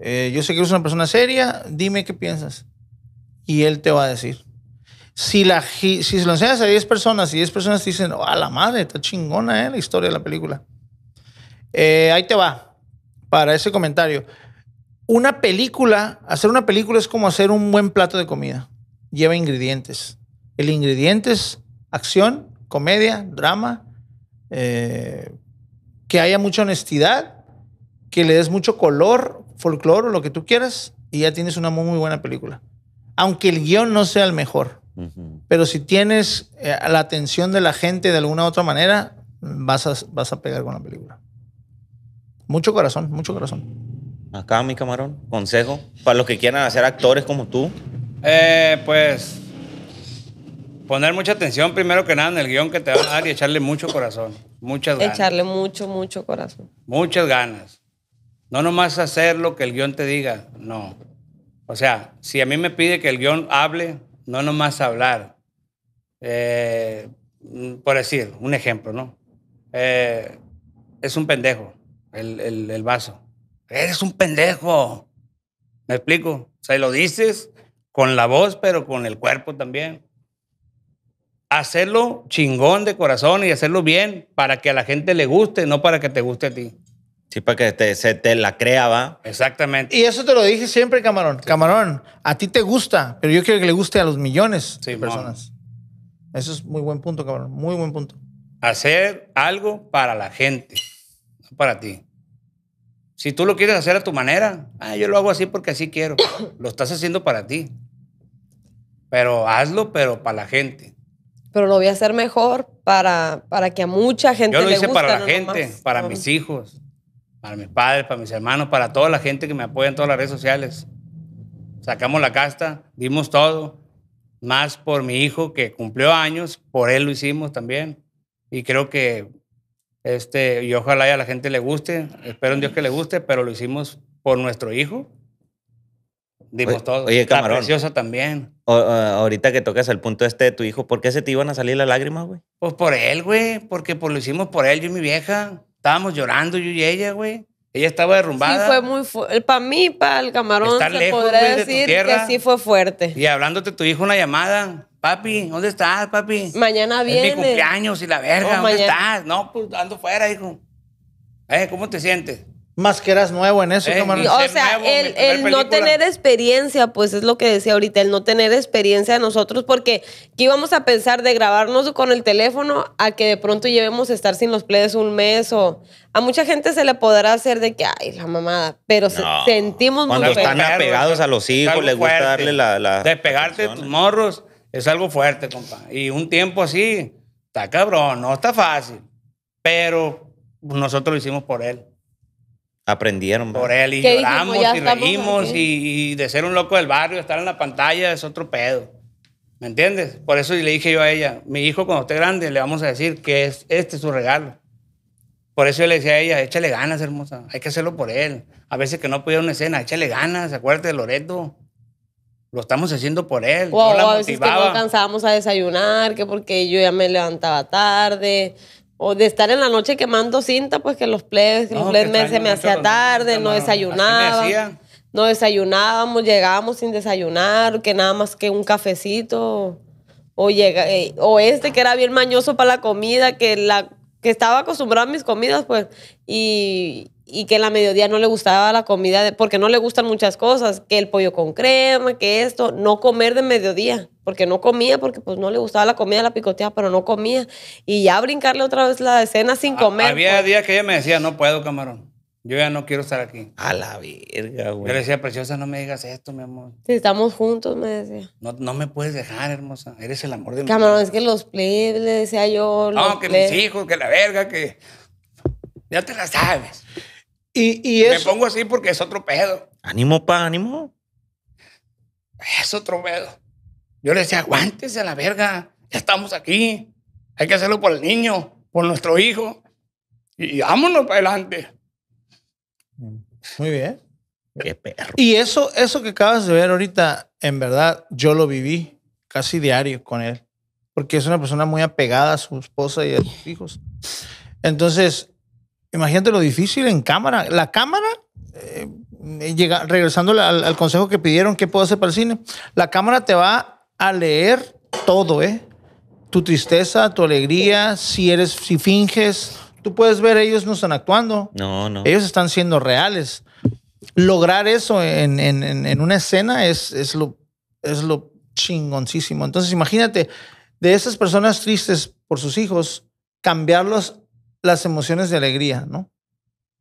eh, yo sé que eres una persona seria, dime qué piensas. Y él te va a decir. Si, la, si se lo enseñas a 10 personas y 10 personas te dicen, oh, a la madre, está chingona eh, la historia de la película. Eh, ahí te va, para ese comentario. Una película, hacer una película es como hacer un buen plato de comida. Lleva ingredientes. El ingrediente es acción, comedia, drama, que haya mucha honestidad, que le des mucho color folclore o lo que tú quieras y ya tienes una muy, buena película. Aunque el guión no sea el mejor. Pero si tienes eh, la atención de la gente de alguna u otra manera, vas a, vas a pegar con la película. Mucho corazón, mucho corazón. Acá, mi camarón, consejo para los que quieran hacer actores como tú. Eh, pues poner mucha atención primero que nada en el guión que te van a dar y echarle mucho corazón, muchas ganas. Echarle mucho, mucho corazón. Muchas ganas. No nomás hacer lo que el guión te diga, no. O sea, si a mí me pide que el guión hable, no nomás hablar. Eh, por decir, un ejemplo, ¿no? Eh, es un pendejo, el, vaso. Eres un pendejo. ¿Me explico? O lo dices con la voz, pero con el cuerpo también. Hacerlo chingón de corazón y hacerlo bien para que a la gente le guste, no para que te guste a ti. Sí, para que se te la creaba. Exactamente. Y eso te lo dije siempre, Camarón. Camarón, a ti te gusta, pero yo quiero que le guste a los millones de personas. Eso es muy buen punto, Camarón. Muy buen punto. Hacer algo para la gente, no para ti. Si tú lo quieres hacer a tu manera, ah, yo lo hago así porque así quiero. lo estás haciendo para ti. Pero hazlo, pero para la gente. Pero lo voy a hacer mejor para, para que a mucha gente yo lo hice para la gente, para mis hijos para mis padres, para mis hermanos, para toda la gente que me apoya en todas las redes sociales. Sacamos la casta, dimos todo, más por mi hijo que cumplió años, por él lo hicimos también. Y creo que, este, y ojalá a la gente le guste, espero en Dios que le guste, pero lo hicimos por nuestro hijo. Dimos todo. Oye, camarón. preciosa también. ahorita que tocas el punto este de tu hijo, ¿por qué se te iban a salir las lágrimas, güey? Pues por él, güey, porque pues lo hicimos por él, yo y mi vieja. Estábamos llorando yo y ella, güey. Ella estaba derrumbada. Sí, fue muy fuerte. Para mí, para el camarón, se podría decir que sí fue fuerte. Y hablándote tu hijo una llamada. Papi, ¿dónde estás, papi? Mañana viene. mi cumpleaños y la verga, oh, ¿dónde estás? No, pues ando fuera, hijo. Eh, ¿Cómo te sientes? Más que eras nuevo en eso, eh, O sea, el, no tener experiencia, pues es lo que decía ahorita, el no tener experiencia de nosotros, porque ¿qué íbamos a pensar de grabarnos con el teléfono a que de pronto llevemos a estar sin los plebes un mes o... A mucha gente se le podrá hacer de que, ay, la mamada, pero sentimos muy sentimos Cuando están apegados a los hijos, les gusta darle la... la Despegarte de tus morros es algo fuerte, compa. Y un tiempo así, está cabrón, no está fácil, pero nosotros lo hicimos por él aprendieron. Por él y lloramos pues y reímos y, de ser un loco del barrio, estar en la pantalla es otro pedo. ¿Me entiendes? Por eso le dije yo a ella, mi hijo cuando esté grande le vamos a decir que es, este es su regalo. Por eso yo le decía a ella, échale ganas, hermosa, hay que hacerlo por él. A veces que no pudiera una escena, échale ganas, acuérdate de Loreto. Lo estamos haciendo por él. Wow, a veces que no alcanzábamos a desayunar, que porque yo ya me levantaba tarde o de estar en la noche quemando cinta, pues que los plebes, los se me hacía tarde, no, desayunaba. No desayunábamos, llegábamos sin desayunar, que nada más que un cafecito. O, eh, o este que era bien mañoso para la comida, que, la, que estaba acostumbrado a mis comidas, pues. Y, y que en la mediodía no le gustaba la comida porque no le gustan muchas cosas, que el pollo con crema, que esto, no comer de mediodía, porque no comía, porque pues no le gustaba la comida, la picoteaba, pero no comía. Y ya brincarle otra vez la cena sin ah, comer. había pues. días que ella me decía, no puedo, camarón. Yo ya no quiero estar aquí. A la verga, güey. Yo le decía, preciosa, no me digas esto, mi amor. Si estamos juntos, me decía. No, me puedes dejar, hermosa. Eres el amor de mi Camarón, es que los plebes, le decía yo. No, que mis hijos, que la verga, que. Ya te la sabes. Y, Me pongo así porque es otro pedo. Ánimo, pa, ánimo. Es otro pedo. Yo le decía, aguántese a la verga. Ya estamos aquí. Hay que hacerlo por el niño, por nuestro hijo. Y, vámonos para adelante. Muy bien. Qué perro. Y eso, eso que acabas de ver ahorita, en verdad, yo lo viví casi diario con él. Porque es una persona muy apegada a su esposa y a sus hijos. Entonces, Imagínate lo difícil en cámara. La cámara, eh, eh, regresando al, consejo que pidieron, ¿qué puedo hacer para el cine? La cámara te va a leer todo, ¿eh? Tu tristeza, tu alegría, si eres, si finges. Tú puedes ver, ellos no están actuando. No, no. Ellos están siendo reales. Lograr eso en, en, una escena es, es, lo, es lo chingoncísimo. Entonces, imagínate, de esas personas tristes por sus hijos, cambiarlos las emociones de alegría, ¿no?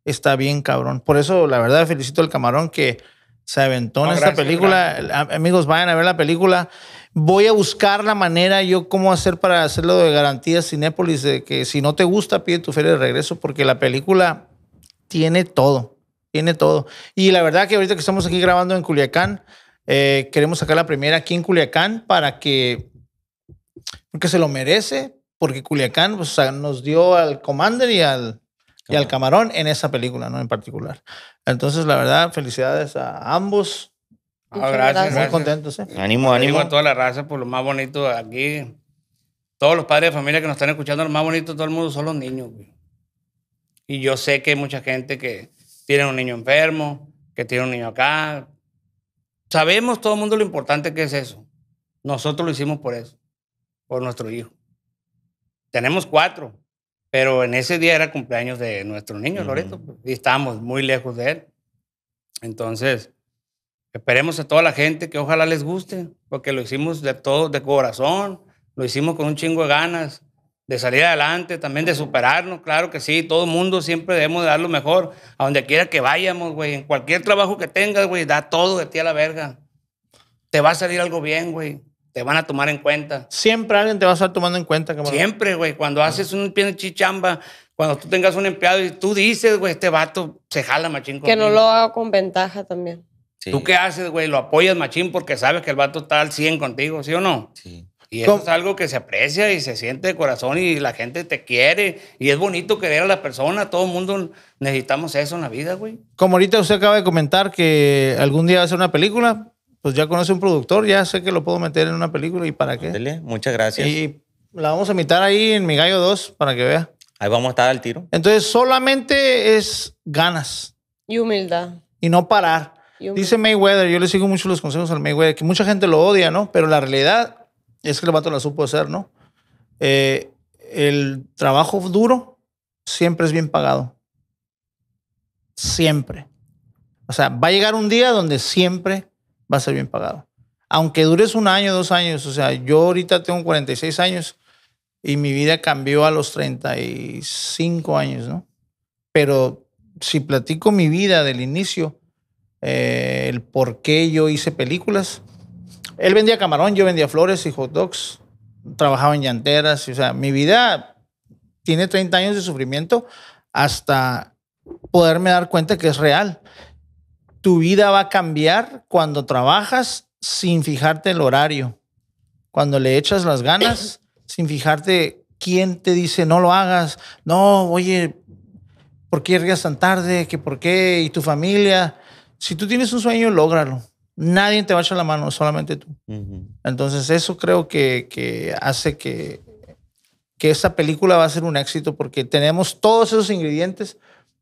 Está bien, cabrón. Por eso, la verdad, felicito al camarón que se aventó en esta película. Amigos, vayan a ver la película. Voy a buscar la manera yo cómo hacer para hacerlo de garantía Cinépolis, de que si no te gusta, pide tu feria de regreso, porque la película tiene todo, tiene todo. Y la verdad que ahorita que estamos aquí grabando en Culiacán, eh, queremos sacar la primera aquí en Culiacán para que, se lo merece, porque Culiacán pues, nos dio al Commander y al, y al Camarón en esa película, ¿no? En particular. Entonces, la verdad, felicidades a ambos. Ah, gracias, Muy contentos, ¿eh? Ánimo, ánimo. a toda la raza por lo más bonito aquí. Todos los padres de familia que nos están escuchando, lo más bonito de todo el mundo son los niños, Y yo sé que hay mucha gente que tiene un niño enfermo, que tiene un niño acá. Sabemos todo el mundo lo importante que es eso. Nosotros lo hicimos por eso, por nuestro hijo. Tenemos cuatro, pero en ese día era cumpleaños de nuestro niño, Loreto, mm. y estamos muy lejos de él. Entonces, esperemos a toda la gente que ojalá les guste, porque lo hicimos de todo, de corazón, lo hicimos con un chingo de ganas de salir adelante, también de superarnos, claro que sí, todo el mundo siempre debemos dar lo mejor, a donde quiera que vayamos, güey, en cualquier trabajo que tengas, güey, da todo de ti a la verga. Te va a salir algo bien, güey te van a tomar en cuenta. Siempre alguien te va a estar tomando en cuenta, Siempre, güey. Cuando haces un pie de chichamba, cuando tú tengas un empleado y tú dices, güey, este vato se jala machín Que no lo hago con ventaja también. ¿Tú qué haces, güey? Lo apoyas machín porque sabes que el vato está al 100 contigo, ¿sí o no? Sí. Y eso es algo que se aprecia y se siente de corazón y la gente te quiere. Y es bonito querer a la persona. Todo el mundo necesitamos eso en la vida, güey. Como ahorita usted acaba de comentar que algún día va a hacer una película pues ya conoce un productor, ya sé que lo puedo meter en una película y para qué. Dele, muchas gracias. Y la vamos a invitar ahí en Mi Gallo 2 para que vea. Ahí vamos a estar al tiro. Entonces solamente es ganas. Y humildad. Y no parar. Dice Mayweather, yo le sigo mucho los consejos al Mayweather, que mucha gente lo odia, ¿no? Pero la realidad es que el vato la supo hacer, ¿no? Eh, el trabajo duro siempre es bien pagado. Siempre. O sea, va a llegar un día donde siempre va a ser bien pagado. Aunque dures un año, dos años, o sea, yo ahorita tengo 46 años y mi vida cambió a los 35 años, ¿no? Pero si platico mi vida del inicio, eh, el por qué yo hice películas, él vendía camarón, yo vendía flores y hot dogs, trabajaba en llanteras, o sea, mi vida tiene 30 años de sufrimiento hasta poderme dar cuenta que es real tu vida va a cambiar cuando trabajas sin fijarte el horario, cuando le echas las ganas, sin fijarte quién te dice no lo hagas, no, oye, ¿por qué llegas tan tarde? qué por qué? ¿Y tu familia? Si tú tienes un sueño, lógralo. Nadie te va a echar la mano, solamente tú. Entonces eso creo que, hace que, que esta película va a ser un éxito porque tenemos todos esos ingredientes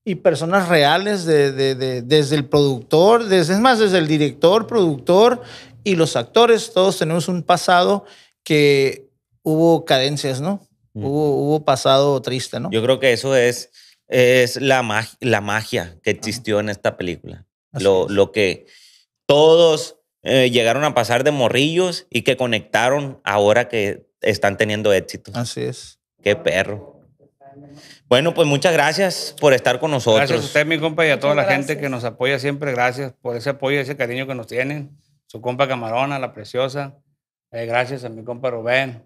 y personas reales de, de, desde el productor, desde, es más, desde el director, productor y los actores, todos tenemos un pasado que hubo cadencias, ¿no? Hubo, hubo pasado triste, ¿no? Yo creo que eso es, es la, la magia que existió en esta película. Lo, que todos eh, llegaron a pasar de morrillos y que conectaron ahora que están teniendo éxito. Así es. Qué perro. Bueno, pues muchas gracias por estar con nosotros. Gracias a usted, mi compa, y a toda la gente que nos apoya siempre. Gracias por ese apoyo, ese cariño que nos tienen. Su compa Camarona, la preciosa. Eh, gracias a mi compa Rubén.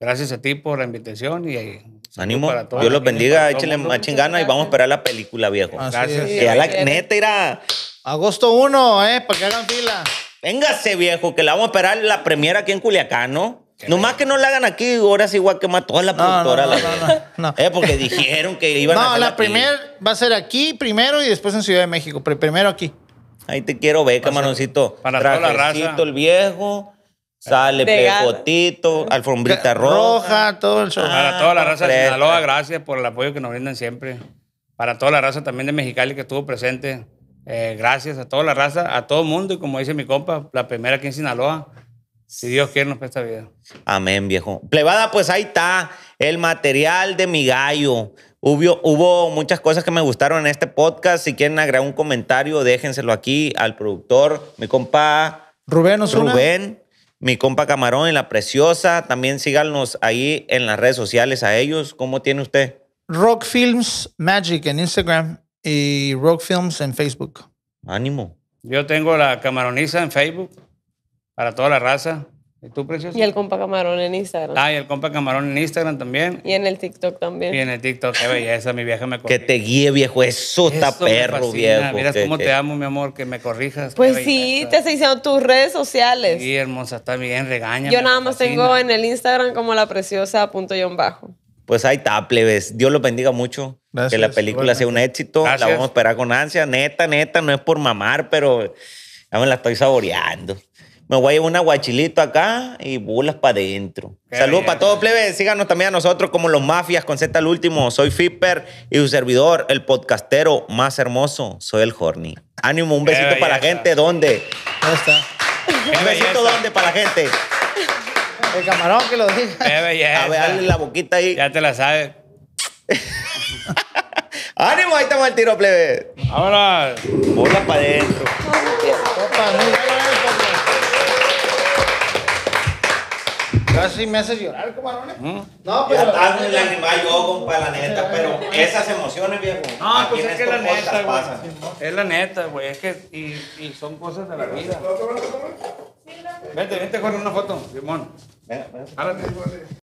Gracias a ti por la invitación y eh, ahí ánimo. Dios los bendiga, échenle más chingana y vamos a esperar la película, viejo. Gracias. la neta irá. Agosto 1, eh, para que hagan fila. Véngase, viejo, que la vamos a esperar la premiera aquí en Culiacán, ¿no? Nomás que no la hagan aquí, ahora sí igual que toda la productora. la eh, porque dijeron que iban a. No, la primera va a ser aquí primero y después en Ciudad de México, pero primero aquí. Ahí te quiero ver, camaroncito. Para toda la raza. el viejo. Sale pegotito, alfombrita roja. roja. todo el Para ah, toda la raza de Sinaloa, gracias por el apoyo que nos brindan siempre. Para toda la raza también de Mexicali que estuvo presente. Eh, gracias a toda la raza, a todo el mundo. Y como dice mi compa, la primera aquí en Sinaloa si Dios quiere, nos presta vida. Amén, viejo. Plebada, pues ahí está el material de mi gallo. Hubo, hubo, muchas cosas que me gustaron en este podcast. Si quieren agregar un comentario, déjenselo aquí al productor, mi compa Rubén Rubén, mi compa Camarón y La Preciosa. También síganos ahí en las redes sociales a ellos. ¿Cómo tiene usted? Rock Films Magic en Instagram y Rock Films en Facebook. Ánimo. Yo tengo la camaroniza en Facebook para toda la raza. ¿Y tú, preciosa? Y el compa Camarón en Instagram. Ah, y el compa Camarón en Instagram también. Y en el TikTok también. Y en el TikTok, qué belleza, mi vieja me Que te guíe, viejo, eso, está perro, viejo. Mira cómo te amo, mi amor, que me corrijas. Pues sí, te estoy diciendo tus redes sociales. Sí, hermosa, está bien, regaña. Yo nada más tengo en el Instagram como la preciosa punto bajo. Pues ahí está, plebes. Dios los bendiga mucho. que la película sea un éxito. La vamos a esperar con ansia. Neta, neta, no es por mamar, pero ya me la estoy saboreando me voy a llevar un aguachilito acá y bulas para adentro. Saludos para todos, plebe. Síganos también a nosotros como los mafias con Z al último. Soy Fipper y su servidor, el podcastero más hermoso, soy el Horny. Ánimo, un besito para la gente. ¿Dónde? ¿Dónde está? un besito ¿dónde para la gente? El camarón que lo diga. A ver, dale la boquita ahí. Ya te la sabes. Ánimo, ahí estamos al tiro, plebe. Ahora, Burlas para adentro. Opa, no, Casi me haces llorar, comadrón. No, pero. Ya estás muy animado yo, compa, la neta. Pero esas emociones, viejo. No, pues es que la neta, güey. Es la neta, güey. Es que. Y, y son cosas de la vida. Vente, vente con una foto, Simón. Vente,